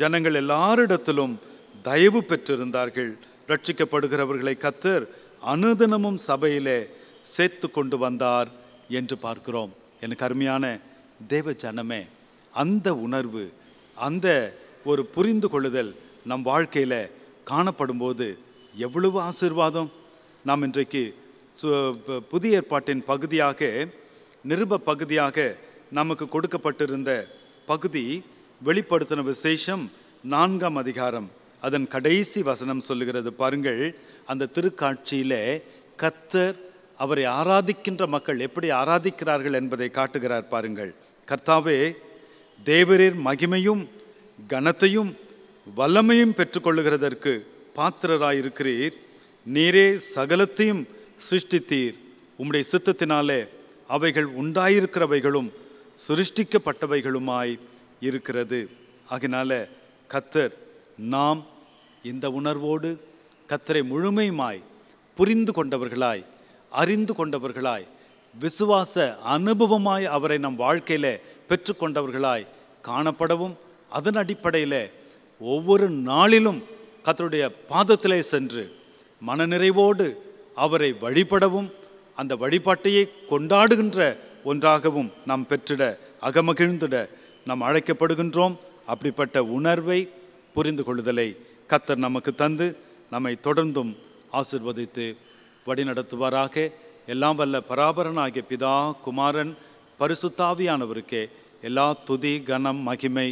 ஜனங்கள் எல்லாரிடத்திலும் தயவு பெற்றிருந்தார்கள் ரட்சிக்கப்படுகிறவர்களை கத்தர் அனுதினமும் சபையிலே சேர்த்து கொண்டு வந்தார் என்று பார்க்கிறோம் எனக்கு அருமையான தேவ ஜனமே அந்த உணர்வு அந்த ஒரு புரிந்து கொள்ளுதல் நம் வாழ்க்கையில் காணப்படும்போது எவ்வளவு ஆசிர்வாதம் நாம் இன்றைக்கு புதிய ஏற்பாட்டின் பகுதியாக நிருப பகுதியாக நமக்கு கொடுக்கப்பட்டிருந்த பகுதி வெளிப்படுத்தின விசேஷம் நான்காம் அதிகாரம் அதன் கடைசி வசனம் சொல்லுகிறது பாருங்கள் அந்த திருக்காட்சியில் கத்தர் அவரை ஆராதிக்கின்ற மக்கள் எப்படி ஆராதிக்கிறார்கள் என்பதை காட்டுகிறார் பாருங்கள் கர்த்தாவே தேவரீர் மகிமையும் கனத்தையும் வல்லமையும் பெற்றுக்கொள்ளுகிறதற்கு பாத்திரராயிருக்கிறீர் நீரே சகலத்தையும் சிருஷ்டித்தீர் உம்முடைய சித்தத்தினாலே அவைகள் உண்டாயிருக்கிறவைகளும் சுருஷ்டிக்கப்பட்டவைகளுமாய் இருக்கிறது ஆகினால கத்தர் நாம் இந்த உணர்வோடு கத்தரை முழுமையுமாய் புரிந்து கொண்டவர்களாய் அறிந்து கொண்டவர்களாய் விசுவாச அனுபவமாய் அவரை நம் வாழ்க்கையில் பெற்றுக்கொண்டவர்களாய் காணப்படவும் அதன் அடிப்படையில் ஒவ்வொரு நாளிலும் கத்தருடைய பாதத்திலே சென்று மனநிறைவோடு அவரை வழிபடவும் அந்த வழிபாட்டையை கொண்டாடுகின்ற ஒன்றாகவும் நாம் பெற்றிட அகமகிழ்ந்திட நாம் அழைக்கப்படுகின்றோம் அப்படிப்பட்ட உணர்வை புரிந்து கொள்ளுதலை கத்தர் நமக்கு தந்து நம்மை தொடர்ந்தும் ஆசிர்வதித்து வழிநடத்துவாராக எல்லாம் வல்ல பராபரனாகிய பிதா குமாரன் பரிசுத்தாவியானவருக்கே எல்லா துதி கனம் மகிமை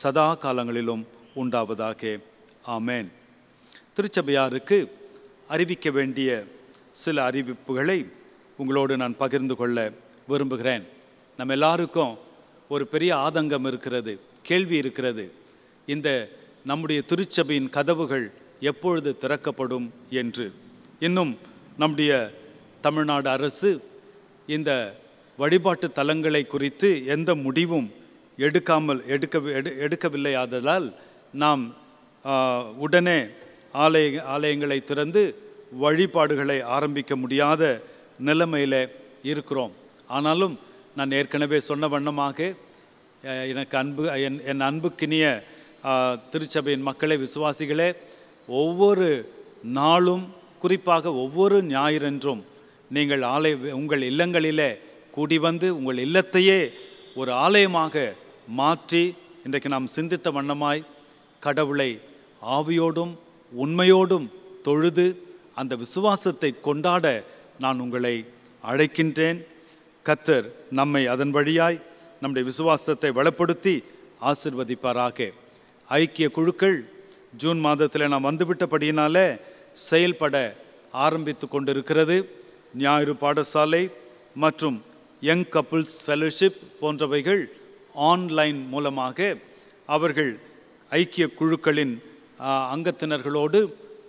சதா காலங்களிலும் உண்டாவதாக ஆமேன் திருச்சபையாருக்கு அறிவிக்க வேண்டிய சில அறிவிப்புகளை உங்களோடு நான் பகிர்ந்து கொள்ள விரும்புகிறேன் நம்ம எல்லாருக்கும் ஒரு பெரிய ஆதங்கம் இருக்கிறது கேள்வி இருக்கிறது இந்த நம்முடைய திருச்சபையின் கதவுகள் எப்பொழுது திறக்கப்படும் என்று இன்னும் நம்முடைய தமிழ்நாடு அரசு இந்த வழிபாட்டு தலங்களை குறித்து எந்த முடிவும் எடுக்காமல் எடுக்க எடு எடுக்கவில்லையாததால் நாம் உடனே ஆலய ஆலயங்களை திறந்து வழிபாடுகளை ஆரம்பிக்க முடியாத நிலைமையில் இருக்கிறோம் ஆனாலும் நான் ஏற்கனவே சொன்ன வண்ணமாக எனக்கு அன்பு என் என் அன்புக்கினிய திருச்சபையின் மக்களே விசுவாசிகளே ஒவ்வொரு நாளும் குறிப்பாக ஒவ்வொரு ஞாயிறன்றும் நீங்கள் ஆலய உங்கள் இல்லங்களிலே கூடி வந்து உங்கள் இல்லத்தையே ஒரு ஆலயமாக மாற்றி இன்றைக்கு நாம் சிந்தித்த வண்ணமாய் கடவுளை ஆவியோடும் உண்மையோடும் தொழுது அந்த விசுவாசத்தை கொண்டாட நான் உங்களை அழைக்கின்றேன் கத்தர் நம்மை அதன் வழியாய் நம்முடைய விசுவாசத்தை வளப்படுத்தி ஆசிர்வதிப்பாராக ஐக்கிய குழுக்கள் ஜூன் மாதத்தில் நாம் வந்துவிட்டபடியினால செயல்பட ஆரம்பித்து கொண்டிருக்கிறது ஞாயிறு பாடசாலை மற்றும் யங் கப்புள்ஸ் ஃபெலோஷிப் போன்றவைகள் ஆன்லைன் மூலமாக அவர்கள் ஐக்கிய குழுக்களின் அங்கத்தினர்களோடு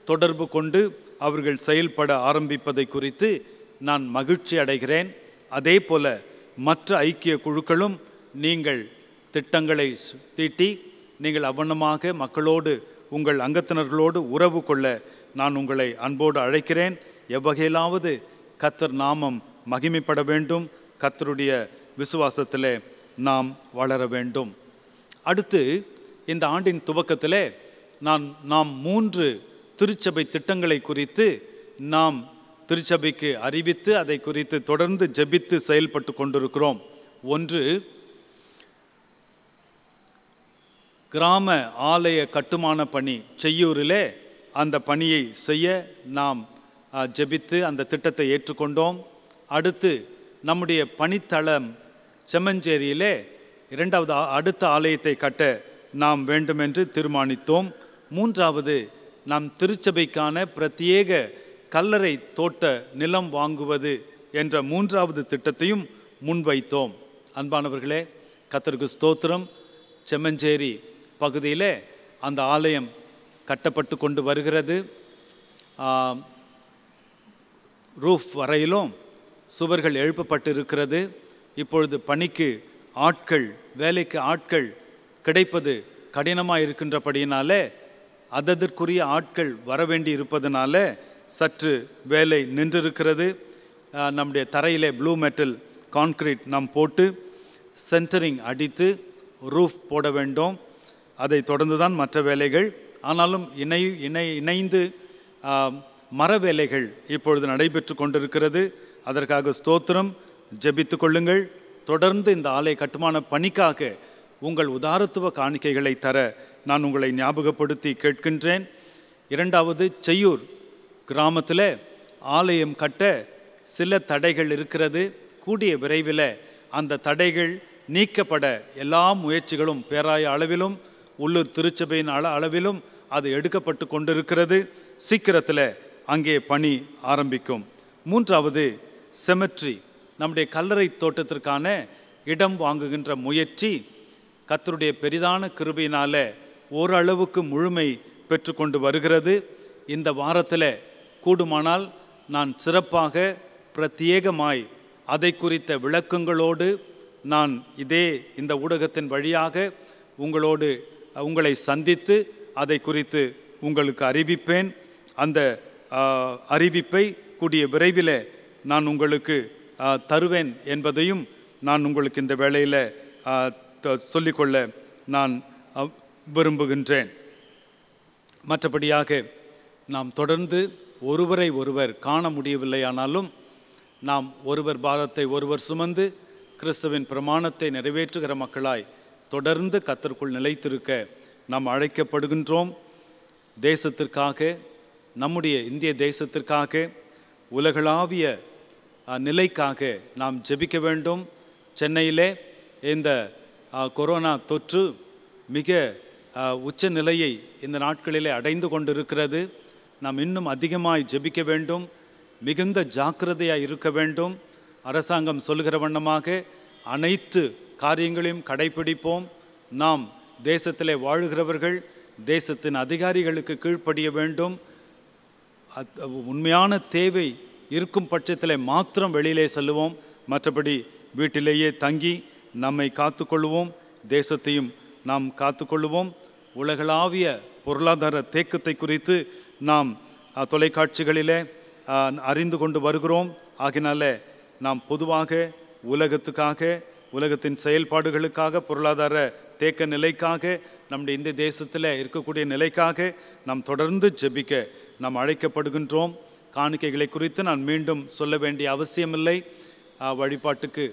தொடர்பு கொண்டு அவர்கள் செயல்பட ஆரம்பிப்பதை குறித்து நான் மகிழ்ச்சி அடைகிறேன் அதே போல மற்ற ஐக்கிய குழுக்களும் நீங்கள் திட்டங்களை தீட்டி நீங்கள் அவனமாக மக்களோடு உங்கள் அங்கத்தினர்களோடு உறவு கொள்ள நான் உங்களை அன்போடு அழைக்கிறேன் எவ்வகையிலாவது கத்தர் நாமம் மகிமைப்பட வேண்டும் கத்தருடைய விசுவாசத்திலே நாம் வளர வேண்டும் அடுத்து இந்த ஆண்டின் துவக்கத்திலே நான் நாம் மூன்று திருச்சபை திட்டங்களை குறித்து நாம் திருச்சபைக்கு அறிவித்து அதை குறித்து தொடர்ந்து ஜபித்து செயல்பட்டு கொண்டிருக்கிறோம் ஒன்று கிராம ஆலய கட்டுமான பணி செய்யூரிலே அந்த பணியை செய்ய நாம் ஜெபித்து அந்த திட்டத்தை ஏற்றுக்கொண்டோம் அடுத்து நம்முடைய பணித்தளம் செம்மஞ்சேரியிலே இரண்டாவது அடுத்த ஆலயத்தை கட்ட நாம் வேண்டும் என்று தீர்மானித்தோம் மூன்றாவது நாம் திருச்சபைக்கான பிரத்யேக கல்லறை தோட்ட நிலம் வாங்குவது என்ற மூன்றாவது திட்டத்தையும் முன்வைத்தோம் அன்பானவர்களே கத்தருக்கு ஸ்தோத்திரம் செம்மஞ்சேரி பகுதியில் அந்த ஆலயம் கட்டப்பட்டு கொண்டு வருகிறது ரூஃப் வரையிலும் சுவர்கள் எழுப்பப்பட்டு இருக்கிறது இப்பொழுது பணிக்கு ஆட்கள் வேலைக்கு ஆட்கள் கிடைப்பது கடினமாக இருக்கின்றபடியினாலே அததற்குரிய ஆட்கள் வரவேண்டி இருப்பதனால சற்று வேலை நின்றிருக்கிறது நம்முடைய தரையிலே ப்ளூ மெட்டல் கான்கிரீட் நாம் போட்டு சென்டரிங் அடித்து ரூஃப் போட வேண்டும் அதை தொடர்ந்து தான் மற்ற வேலைகள் ஆனாலும் இணை இணை இணைந்து மர வேலைகள் இப்பொழுது நடைபெற்று கொண்டிருக்கிறது அதற்காக ஸ்தோத்திரம் ஜபித்து கொள்ளுங்கள் தொடர்ந்து இந்த ஆலை கட்டுமான பணிக்காக உங்கள் உதாரத்துவ காணிக்கைகளை தர நான் உங்களை ஞாபகப்படுத்தி கேட்கின்றேன் இரண்டாவது செய்யூர் கிராமத்தில் ஆலயம் கட்ட சில தடைகள் இருக்கிறது கூடிய விரைவில் அந்த தடைகள் நீக்கப்பட எல்லா முயற்சிகளும் பேராய அளவிலும் உள்ளூர் திருச்சபையின் அள அளவிலும் அது எடுக்கப்பட்டு கொண்டிருக்கிறது சீக்கிரத்தில் அங்கே பணி ஆரம்பிக்கும் மூன்றாவது செமெட்ரி நம்முடைய கல்லறை தோட்டத்திற்கான இடம் வாங்குகின்ற முயற்சி கத்தருடைய பெரிதான கிருபையினால் ஓரளவுக்கு முழுமை பெற்றுக்கொண்டு வருகிறது இந்த வாரத்தில் கூடுமானால் நான் சிறப்பாக பிரத்யேகமாய் அதை குறித்த விளக்கங்களோடு நான் இதே இந்த ஊடகத்தின் வழியாக உங்களோடு உங்களை சந்தித்து அதை குறித்து உங்களுக்கு அறிவிப்பேன் அந்த அறிவிப்பை கூடிய விரைவில் நான் உங்களுக்கு தருவேன் என்பதையும் நான் உங்களுக்கு இந்த வேளையில் சொல்லிக்கொள்ள நான் விரும்புகின்றேன் மற்றபடியாக நாம் தொடர்ந்து ஒருவரை ஒருவர் காண முடியவில்லையானாலும் நாம் ஒருவர் பாரத்தை ஒருவர் சுமந்து கிறிஸ்துவின் பிரமாணத்தை நிறைவேற்றுகிற மக்களாய் தொடர்ந்து கத்திற்குள் நிலைத்திருக்க நாம் அழைக்கப்படுகின்றோம் தேசத்திற்காக நம்முடைய இந்திய தேசத்திற்காக உலகளாவிய நிலைக்காக நாம் ஜெபிக்க வேண்டும் சென்னையிலே இந்த கொரோனா தொற்று மிக உச்ச நிலையை இந்த நாட்களிலே அடைந்து கொண்டிருக்கிறது நாம் இன்னும் அதிகமாய் ஜெபிக்க வேண்டும் மிகுந்த ஜாக்கிரதையாக இருக்க வேண்டும் அரசாங்கம் சொல்கிற வண்ணமாக அனைத்து காரியங்களையும் கடைபிடிப்போம் நாம் தேசத்திலே வாழுகிறவர்கள் தேசத்தின் அதிகாரிகளுக்கு கீழ்ப்படிய வேண்டும் உண்மையான தேவை இருக்கும் பட்சத்தில் மாத்திரம் வெளியிலே செல்லுவோம் மற்றபடி வீட்டிலேயே தங்கி நம்மை காத்துக்கொள்வோம் தேசத்தையும் நாம் காத்துக்கொள்வோம் உலகளாவிய பொருளாதார தேக்கத்தை குறித்து நாம் தொலைக்காட்சிகளிலே அறிந்து கொண்டு வருகிறோம் ஆகினால நாம் பொதுவாக உலகத்துக்காக உலகத்தின் செயல்பாடுகளுக்காக பொருளாதார தேக்க நிலைக்காக நம்முடைய இந்த தேசத்தில் இருக்கக்கூடிய நிலைக்காக நாம் தொடர்ந்து ஜெபிக்க நாம் அழைக்கப்படுகின்றோம் காணிக்கைகளை குறித்து நான் மீண்டும் சொல்ல வேண்டிய அவசியமில்லை வழிபாட்டுக்கு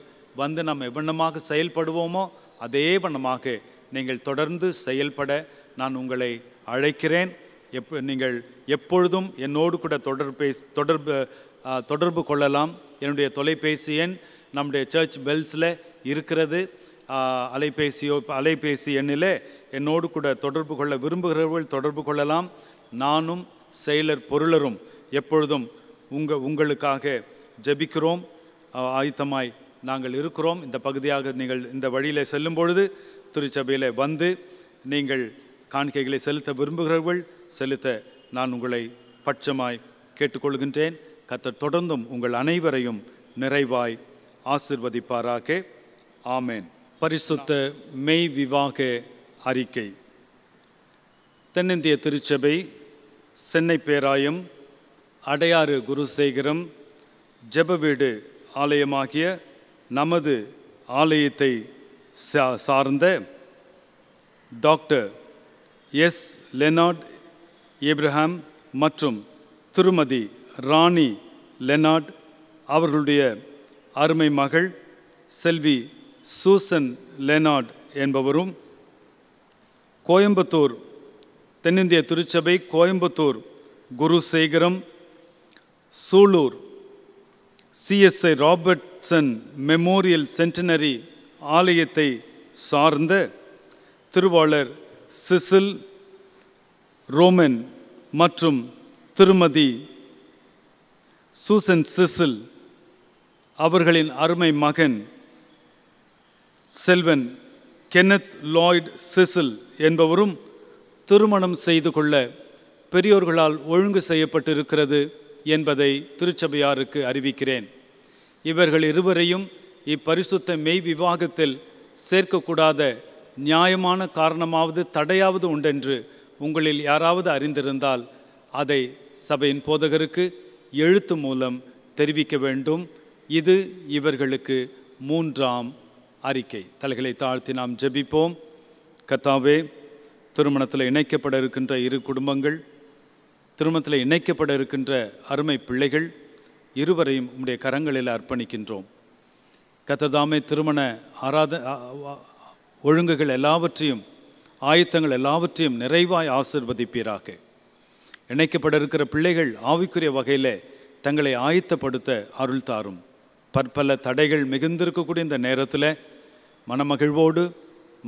வந்து நாம் எவ்வண்ணமாக செயல்படுவோமோ அதே வண்ணமாக நீங்கள் தொடர்ந்து செயல்பட நான் உங்களை அழைக்கிறேன் எப் நீங்கள் எப்பொழுதும் என்னோடு கூட தொடர்பே தொடர்பு தொடர்பு கொள்ளலாம் என்னுடைய தொலைபேசி எண் நம்முடைய சர்ச் பெல்ஸில் இருக்கிறது அலைபேசியோ அலைபேசி எண்ணிலே என்னோடு கூட தொடர்பு கொள்ள விரும்புகிறவர்கள் தொடர்பு கொள்ளலாம் நானும் செயலர் பொருளரும் எப்பொழுதும் உங்கள் உங்களுக்காக ஜபிக்கிறோம் ஆயத்தமாய் நாங்கள் இருக்கிறோம் இந்த பகுதியாக நீங்கள் இந்த வழியில் செல்லும் பொழுது திருச்சபையில் வந்து நீங்கள் காணிக்கைகளை செலுத்த விரும்புகிறவர்கள் செலுத்த நான் உங்களை பட்சமாய் கேட்டுக்கொள்கின்றேன் கத்தர் தொடர்ந்தும் உங்கள் அனைவரையும் நிறைவாய் ஆசிர்வதிப்பாராக ஆமேன் பரிசுத்த மெய் விவாக அறிக்கை தென்னிந்திய திருச்சபை சென்னை பேராயம் அடையாறு குருசேகரம் ஜெபவீடு ஆலயமாகிய நமது ஆலயத்தை சார்ந்த டாக்டர் எஸ் லெனார்ட் ஏப்ரஹாம் மற்றும் திருமதி ராணி லெனார்ட் அவர்களுடைய அருமை மகள் செல்வி சூசன் லெனார்ட் என்பவரும் கோயம்புத்தூர் தென்னிந்திய திருச்சபை கோயம்புத்தூர் குரு சேகரம் Sulur CSI Robertson memorial centenary ஆலயத்தை சார்ந்த திருவாளர் சிசில் ரோமன் மற்றும் திருமதி சூசன் சிசில் அவர்களின் அருமை மகன் செல்வன் கென்னத் லாய்ட் சிசில் என்பவரும் திருமணம் செய்து கொள்ள பெரியோர்களால் ஒழுங்கு செய்யப்பட்டிருக்கிறது என்பதை திருச்சபையாருக்கு அறிவிக்கிறேன் இவர்கள் இருவரையும் இப்பரிசுத்த மெய் விவாகத்தில் சேர்க்கக்கூடாத நியாயமான காரணமாவது தடையாவது உண்டென்று உங்களில் யாராவது அறிந்திருந்தால் அதை சபையின் போதகருக்கு எழுத்து மூலம் தெரிவிக்க வேண்டும் இது இவர்களுக்கு மூன்றாம் அறிக்கை தலைகளை தாழ்த்தி நாம் ஜெபிப்போம் கத்தாவே திருமணத்தில் இணைக்கப்பட இருக்கின்ற இரு குடும்பங்கள் திருமணத்தில் இணைக்கப்பட இருக்கின்ற அருமை பிள்ளைகள் இருவரையும் உம்முடைய கரங்களில் அர்ப்பணிக்கின்றோம் கத்ததாமே திருமண ஆராத ஒழுங்குகள் எல்லாவற்றையும் ஆயத்தங்கள் எல்லாவற்றையும் நிறைவாய் ஆசிர்வதிப்பீராக இணைக்கப்பட இருக்கிற பிள்ளைகள் ஆவிக்குரிய வகையில் தங்களை ஆயத்தப்படுத்த அருள் தாரும் பற்பல தடைகள் மிகுந்திருக்கக்கூடிய இந்த நேரத்தில் மனமகிழ்வோடு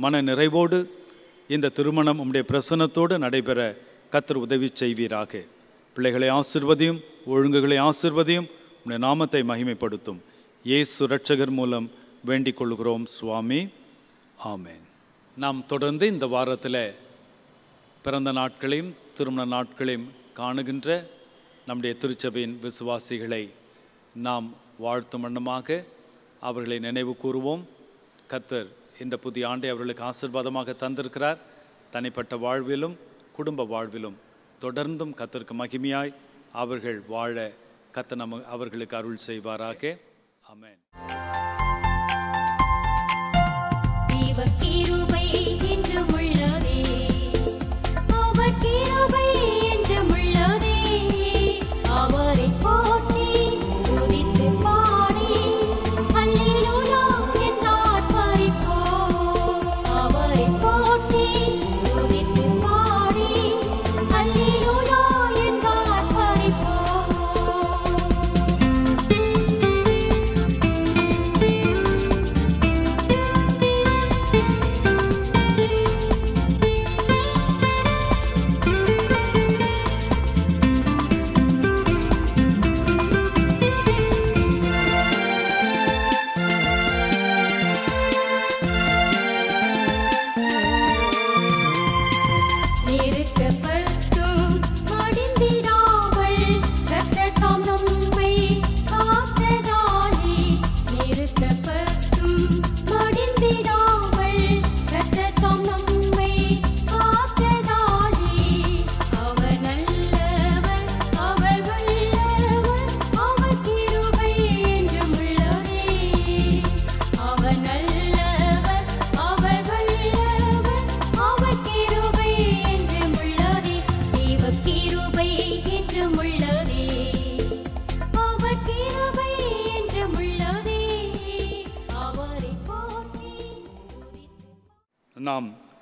மன நிறைவோடு இந்த திருமணம் உம்முடைய பிரசன்னத்தோடு நடைபெற கத்தர் உதவி செய்வீராக பிள்ளைகளை ஆசிர்வதியும் ஒழுங்குகளை ஆசிர்வதியும் உடைய நாமத்தை மகிமைப்படுத்தும் இயேசு ரட்சகர் மூலம் வேண்டிக் கொள்கிறோம் சுவாமி ஆமேன் நாம் தொடர்ந்து இந்த வாரத்தில் பிறந்த நாட்களையும் திருமண நாட்களையும் காணுகின்ற நம்முடைய திருச்சபையின் விசுவாசிகளை நாம் வாழ்த்தும் வண்ணமாக அவர்களை நினைவு கூறுவோம் கத்தர் இந்த புதிய ஆண்டை அவர்களுக்கு ஆசிர்வாதமாக தந்திருக்கிறார் தனிப்பட்ட வாழ்விலும் குடும்ப வாழ்விலும் தொடர்ந்தும் கத்தருக்கு மகிமையாய் அவர்கள் வாழ கத்த நம அவர்களுக்கு அருள் செய்வாராக அமேன்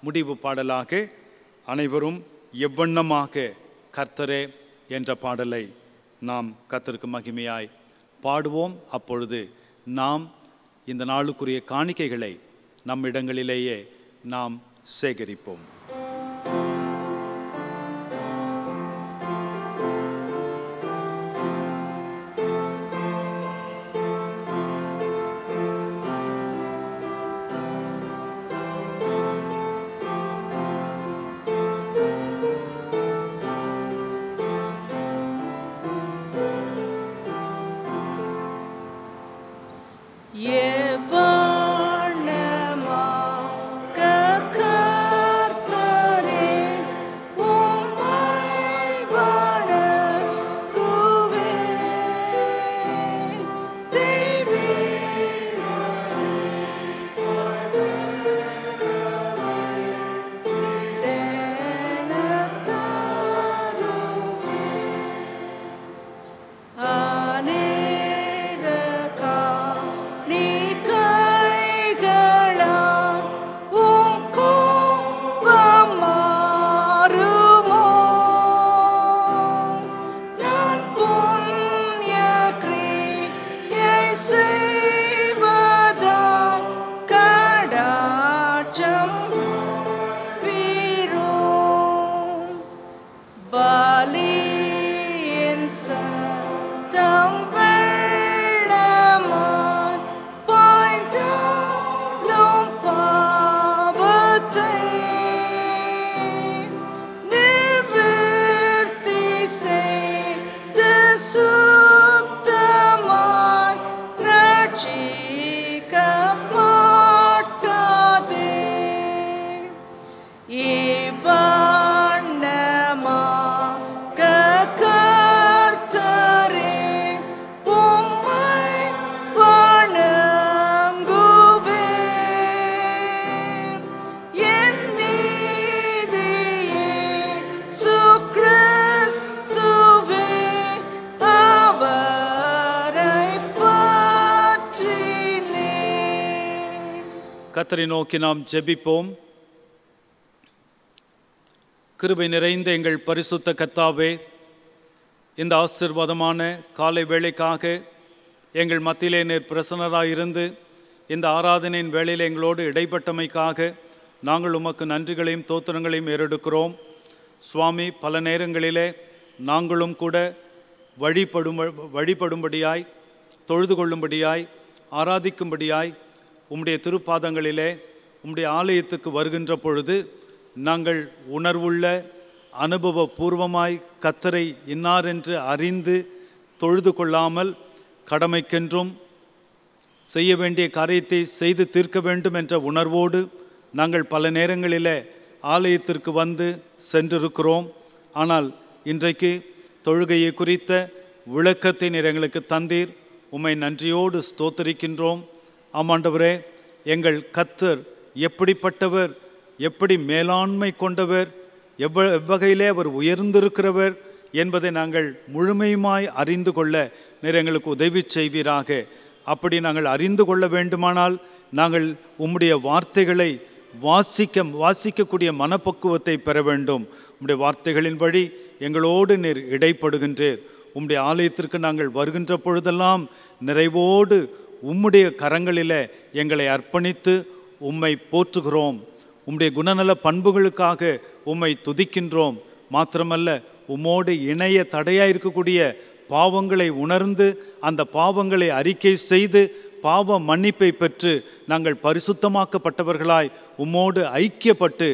முடிவு பாடலாக அனைவரும் எவ்வண்ணமாக கர்த்தரே என்ற பாடலை நாம் கர்த்தருக்கு மகிமையாய் பாடுவோம் அப்பொழுது நாம் இந்த நாளுக்குரிய காணிக்கைகளை நம் இடங்களிலேயே நாம் சேகரிப்போம் நோக்கி நாம் ஜெபிப்போம் கிருபை நிறைந்த எங்கள் பரிசுத்த கத்தாவே இந்த ஆசிர்வாதமான காலை வேலைக்காக எங்கள் மத்தியிலே நேர் பிரசனராக இருந்து இந்த ஆராதனையின் வேலையில் எங்களோடு இடைப்பட்டமைக்காக நாங்கள் உமக்கு நன்றிகளையும் தோத்திரங்களையும் ஏறெடுக்கிறோம் சுவாமி பல நேரங்களிலே நாங்களும் கூட வழிபடும் வழிபடும்படியாய் தொழுது கொள்ளும்படியாய் ஆராதிக்கும்படியாய் உம்முடைய திருப்பாதங்களிலே உம்முடைய ஆலயத்துக்கு வருகின்ற பொழுது நாங்கள் உணர்வுள்ள அனுபவபூர்வமாய் கத்தரை இன்னார் என்று அறிந்து தொழுது கொள்ளாமல் கடமைக்கென்றும் செய்ய வேண்டிய காரியத்தை செய்து தீர்க்க வேண்டும் என்ற உணர்வோடு நாங்கள் பல நேரங்களில் ஆலயத்திற்கு வந்து சென்றிருக்கிறோம் ஆனால் இன்றைக்கு தொழுகையை குறித்த விளக்கத்தை நீர் எங்களுக்கு தந்தீர் உம்மை நன்றியோடு ஸ்தோத்தரிக்கின்றோம் ஆமாண்டவரே எங்கள் கத்தர் எப்படிப்பட்டவர் எப்படி மேலாண்மை கொண்டவர் எவ்வ எவ்வகையிலே அவர் உயர்ந்திருக்கிறவர் என்பதை நாங்கள் முழுமையுமாய் அறிந்து கொள்ள நீர் எங்களுக்கு உதவி செய்வீராக அப்படி நாங்கள் அறிந்து கொள்ள வேண்டுமானால் நாங்கள் உம்முடைய வார்த்தைகளை வாசிக்க வாசிக்கக்கூடிய மனப்பக்குவத்தை பெற வேண்டும் உம்முடைய வார்த்தைகளின் வழி எங்களோடு நீர் இடைப்படுகின்றீர் உம்முடைய ஆலயத்திற்கு நாங்கள் வருகின்ற பொழுதெல்லாம் நிறைவோடு உம்முடைய கரங்களில் எங்களை அர்ப்பணித்து உம்மை போற்றுகிறோம் உம்முடைய குணநல பண்புகளுக்காக உம்மை துதிக்கின்றோம் மாத்திரமல்ல உம்மோடு இணைய தடையாக இருக்கக்கூடிய பாவங்களை உணர்ந்து அந்த பாவங்களை அறிக்கை செய்து பாவ மன்னிப்பை பெற்று நாங்கள் பரிசுத்தமாக்கப்பட்டவர்களாய் உம்மோடு ஐக்கியப்பட்டு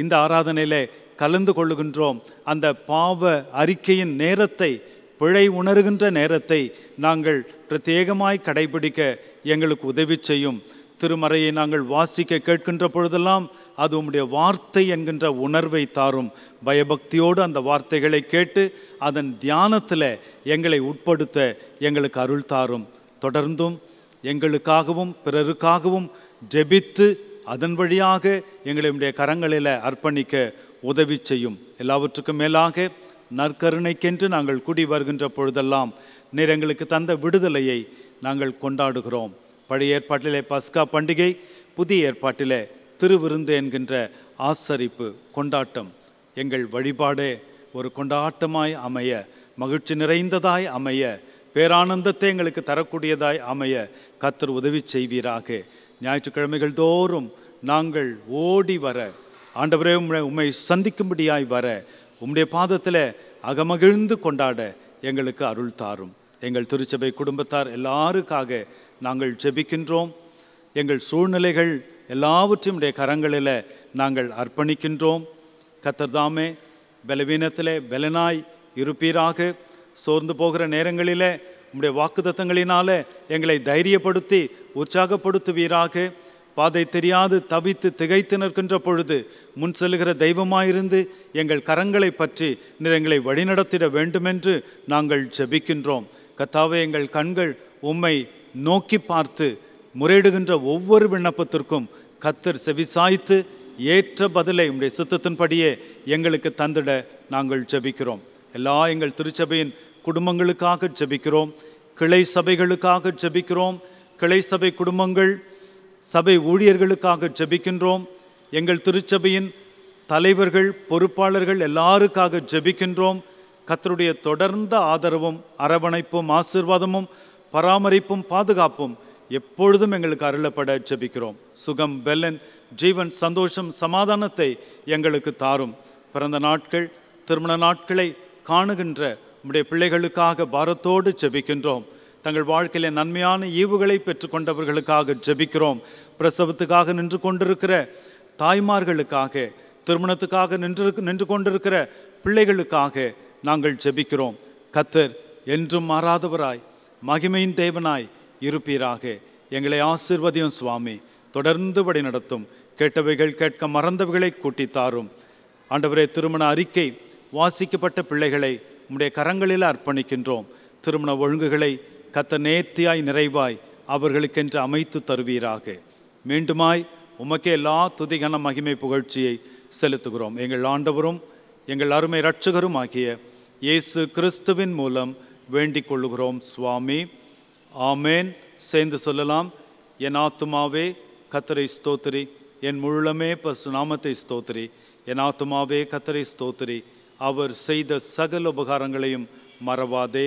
இந்த ஆராதனையில் கலந்து கொள்ளுகின்றோம் அந்த பாவ அறிக்கையின் நேரத்தை பிழை உணர்கின்ற நேரத்தை நாங்கள் பிரத்யேகமாய் கடைபிடிக்க எங்களுக்கு உதவி செய்யும் திருமறையை நாங்கள் வாசிக்க கேட்கின்ற பொழுதெல்லாம் அது உம்முடைய வார்த்தை என்கின்ற உணர்வை தாரும் பயபக்தியோடு அந்த வார்த்தைகளை கேட்டு அதன் தியானத்தில் எங்களை உட்படுத்த எங்களுக்கு அருள் தாரும் தொடர்ந்தும் எங்களுக்காகவும் பிறருக்காகவும் ஜெபித்து அதன் வழியாக எங்களுடைய கரங்களில் அர்ப்பணிக்க உதவி செய்யும் எல்லாவற்றுக்கும் மேலாக நற்கருணைக்கென்று நாங்கள் குடி வருகின்ற பொழுதெல்லாம் நீர் எங்களுக்கு தந்த விடுதலையை நாங்கள் கொண்டாடுகிறோம் பழைய ஏற்பாட்டிலே பஸ்கா பண்டிகை புதிய ஏற்பாட்டிலே திருவிருந்து என்கின்ற ஆசரிப்பு கொண்டாட்டம் எங்கள் வழிபாடே ஒரு கொண்டாட்டமாய் அமைய மகிழ்ச்சி நிறைந்ததாய் அமைய பேரானந்தத்தை எங்களுக்கு தரக்கூடியதாய் அமைய கத்தர் உதவி செய்வீராக ஞாயிற்றுக்கிழமைகள் தோறும் நாங்கள் ஓடி வர ஆண்டவரே உம்மை உம்மை சந்திக்கும்படியாய் வர உம்முடைய பாதத்தில் அகமகிழ்ந்து கொண்டாட எங்களுக்கு அருள் தாரும் எங்கள் திருச்சபை குடும்பத்தார் எல்லாருக்காக நாங்கள் ஜெபிக்கின்றோம் எங்கள் சூழ்நிலைகள் எல்லாவற்றையுடைய கரங்களில் நாங்கள் அர்ப்பணிக்கின்றோம் கத்தர்தாமே பலவீனத்தில் பலனாய் இருப்பீராக சோர்ந்து போகிற நேரங்களில் உம்முடைய வாக்குத்தங்களினால எங்களை தைரியப்படுத்தி உற்சாகப்படுத்துவீராக பாதை தெரியாது தவித்து திகைத்து நிற்கின்ற பொழுது முன் செல்கிற தெய்வமாயிருந்து எங்கள் கரங்களை பற்றி எங்களை வழிநடத்திட வேண்டுமென்று நாங்கள் ஜெபிக்கின்றோம் கத்தாவே எங்கள் கண்கள் உம்மை நோக்கி பார்த்து முறையிடுகின்ற ஒவ்வொரு விண்ணப்பத்திற்கும் கத்தர் செவிசாய்த்து ஏற்ற பதிலை உடைய சுத்தத்தின்படியே எங்களுக்கு தந்திட நாங்கள் ஜெபிக்கிறோம் எல்லா எங்கள் திருச்சபையின் குடும்பங்களுக்காக ஜெபிக்கிறோம் கிளை சபைகளுக்காக ஜெபிக்கிறோம் கிளை சபை குடும்பங்கள் சபை ஊழியர்களுக்காக ஜெபிக்கின்றோம் எங்கள் திருச்சபையின் தலைவர்கள் பொறுப்பாளர்கள் எல்லாருக்காக ஜெபிக்கின்றோம் கத்தருடைய தொடர்ந்த ஆதரவும் அரவணைப்பும் ஆசிர்வாதமும் பராமரிப்பும் பாதுகாப்பும் எப்பொழுதும் எங்களுக்கு அருளப்பட ஜெபிக்கிறோம் சுகம் பெல்லன் ஜீவன் சந்தோஷம் சமாதானத்தை எங்களுக்கு தாரும் பிறந்த நாட்கள் திருமண நாட்களை காணுகின்ற நம்முடைய பிள்ளைகளுக்காக பாரத்தோடு ஜெபிக்கின்றோம் தங்கள் வாழ்க்கையில் நன்மையான ஈவுகளை பெற்றுக்கொண்டவர்களுக்காக ஜெபிக்கிறோம் பிரசவத்துக்காக நின்று கொண்டிருக்கிற தாய்மார்களுக்காக திருமணத்துக்காக நின்று நின்று கொண்டிருக்கிற பிள்ளைகளுக்காக நாங்கள் ஜெபிக்கிறோம் கத்தர் என்றும் மாறாதவராய் மகிமையின் தேவனாய் இருப்பீராக எங்களை ஆசிர்வதியும் சுவாமி தொடர்ந்து படி நடத்தும் கேட்டவைகள் கேட்க மறந்தவைகளை கூட்டித்தாரும் ஆண்டவரே திருமண அறிக்கை வாசிக்கப்பட்ட பிள்ளைகளை உம்முடைய கரங்களில் அர்ப்பணிக்கின்றோம் திருமண ஒழுங்குகளை கத்த நேர்த்தியாய் நிறைவாய் அவர்களுக்கென்று அமைத்து தருவீராக மீண்டுமாய் உமக்கே எல்லா துதிகன மகிமை புகழ்ச்சியை செலுத்துகிறோம் எங்கள் ஆண்டவரும் எங்கள் அருமை இரட்சகரும் ஆகிய இயேசு கிறிஸ்துவின் மூலம் வேண்டிக் கொள்ளுகிறோம் சுவாமி ஆமேன் சேர்ந்து சொல்லலாம் என் ஆத்துமாவே கத்தரை ஸ்தோத்திரி என் முழுமே பசு நாமத்தை ஸ்தோத்திரி என் ஆத்துமாவே கத்தரை ஸ்தோத்திரி அவர் செய்த சகல உபகாரங்களையும் மறவாதே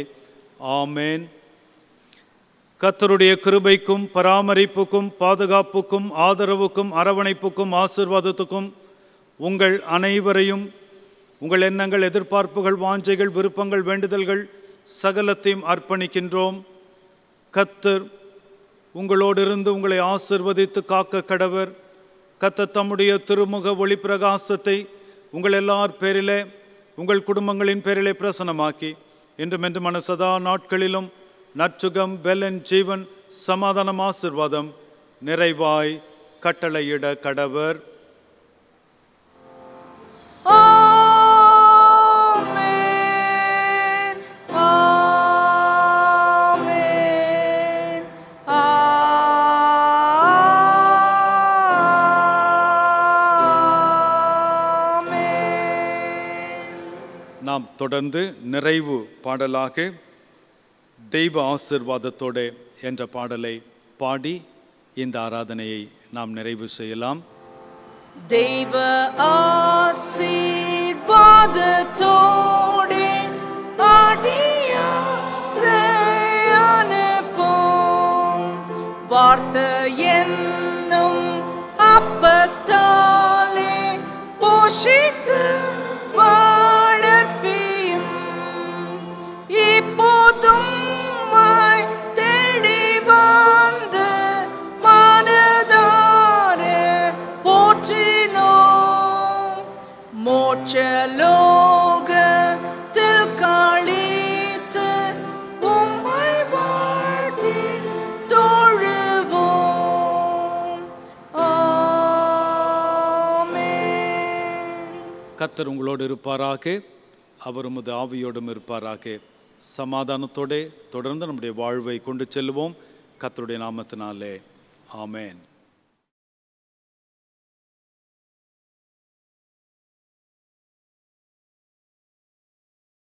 ஆமேன் கத்தருடைய கிருபைக்கும் பராமரிப்புக்கும் பாதுகாப்புக்கும் ஆதரவுக்கும் அரவணைப்புக்கும் ஆசிர்வாதத்துக்கும் உங்கள் அனைவரையும் உங்கள் எண்ணங்கள் எதிர்பார்ப்புகள் வாஞ்சைகள் விருப்பங்கள் வேண்டுதல்கள் சகலத்தையும் அர்ப்பணிக்கின்றோம் கத்தர் உங்களோடிருந்து உங்களை ஆசிர்வதித்து காக்க கடவர் கத்த தம்முடைய திருமுக ஒளி பிரகாசத்தை உங்கள் எல்லார் பேரிலே உங்கள் குடும்பங்களின் பேரிலே பிரசனமாக்கி என்றும் என்று மனசதா நாட்களிலும் நற்சுகம் பெலன் ஜீவன் சமாதானம் ஆசிர்வாதம் நிறைவாய் கட்டளையிட கடவர் நாம் தொடர்ந்து நிறைவு பாடலாக தெய்வ ஆசிர்வாதத்தோடு என்ற பாடலை பாடி இந்த ஆராதனையை நாம் நிறைவு செய்யலாம் தெய்வ ஆசீர்வாதத்தோடு வார்த்தை என்னும் அப்பத்தாலே போஷித்த கர்த்தர் உங்களோடு இருப்பாராக அவர் உமது ஆவியோடும் இருப்பாராக சமாதானத்தோட தொடர்ந்து நம்முடைய வாழ்வை கொண்டு செல்வோம் கத்தருடைய நாமத்தினாலே ஆமேன்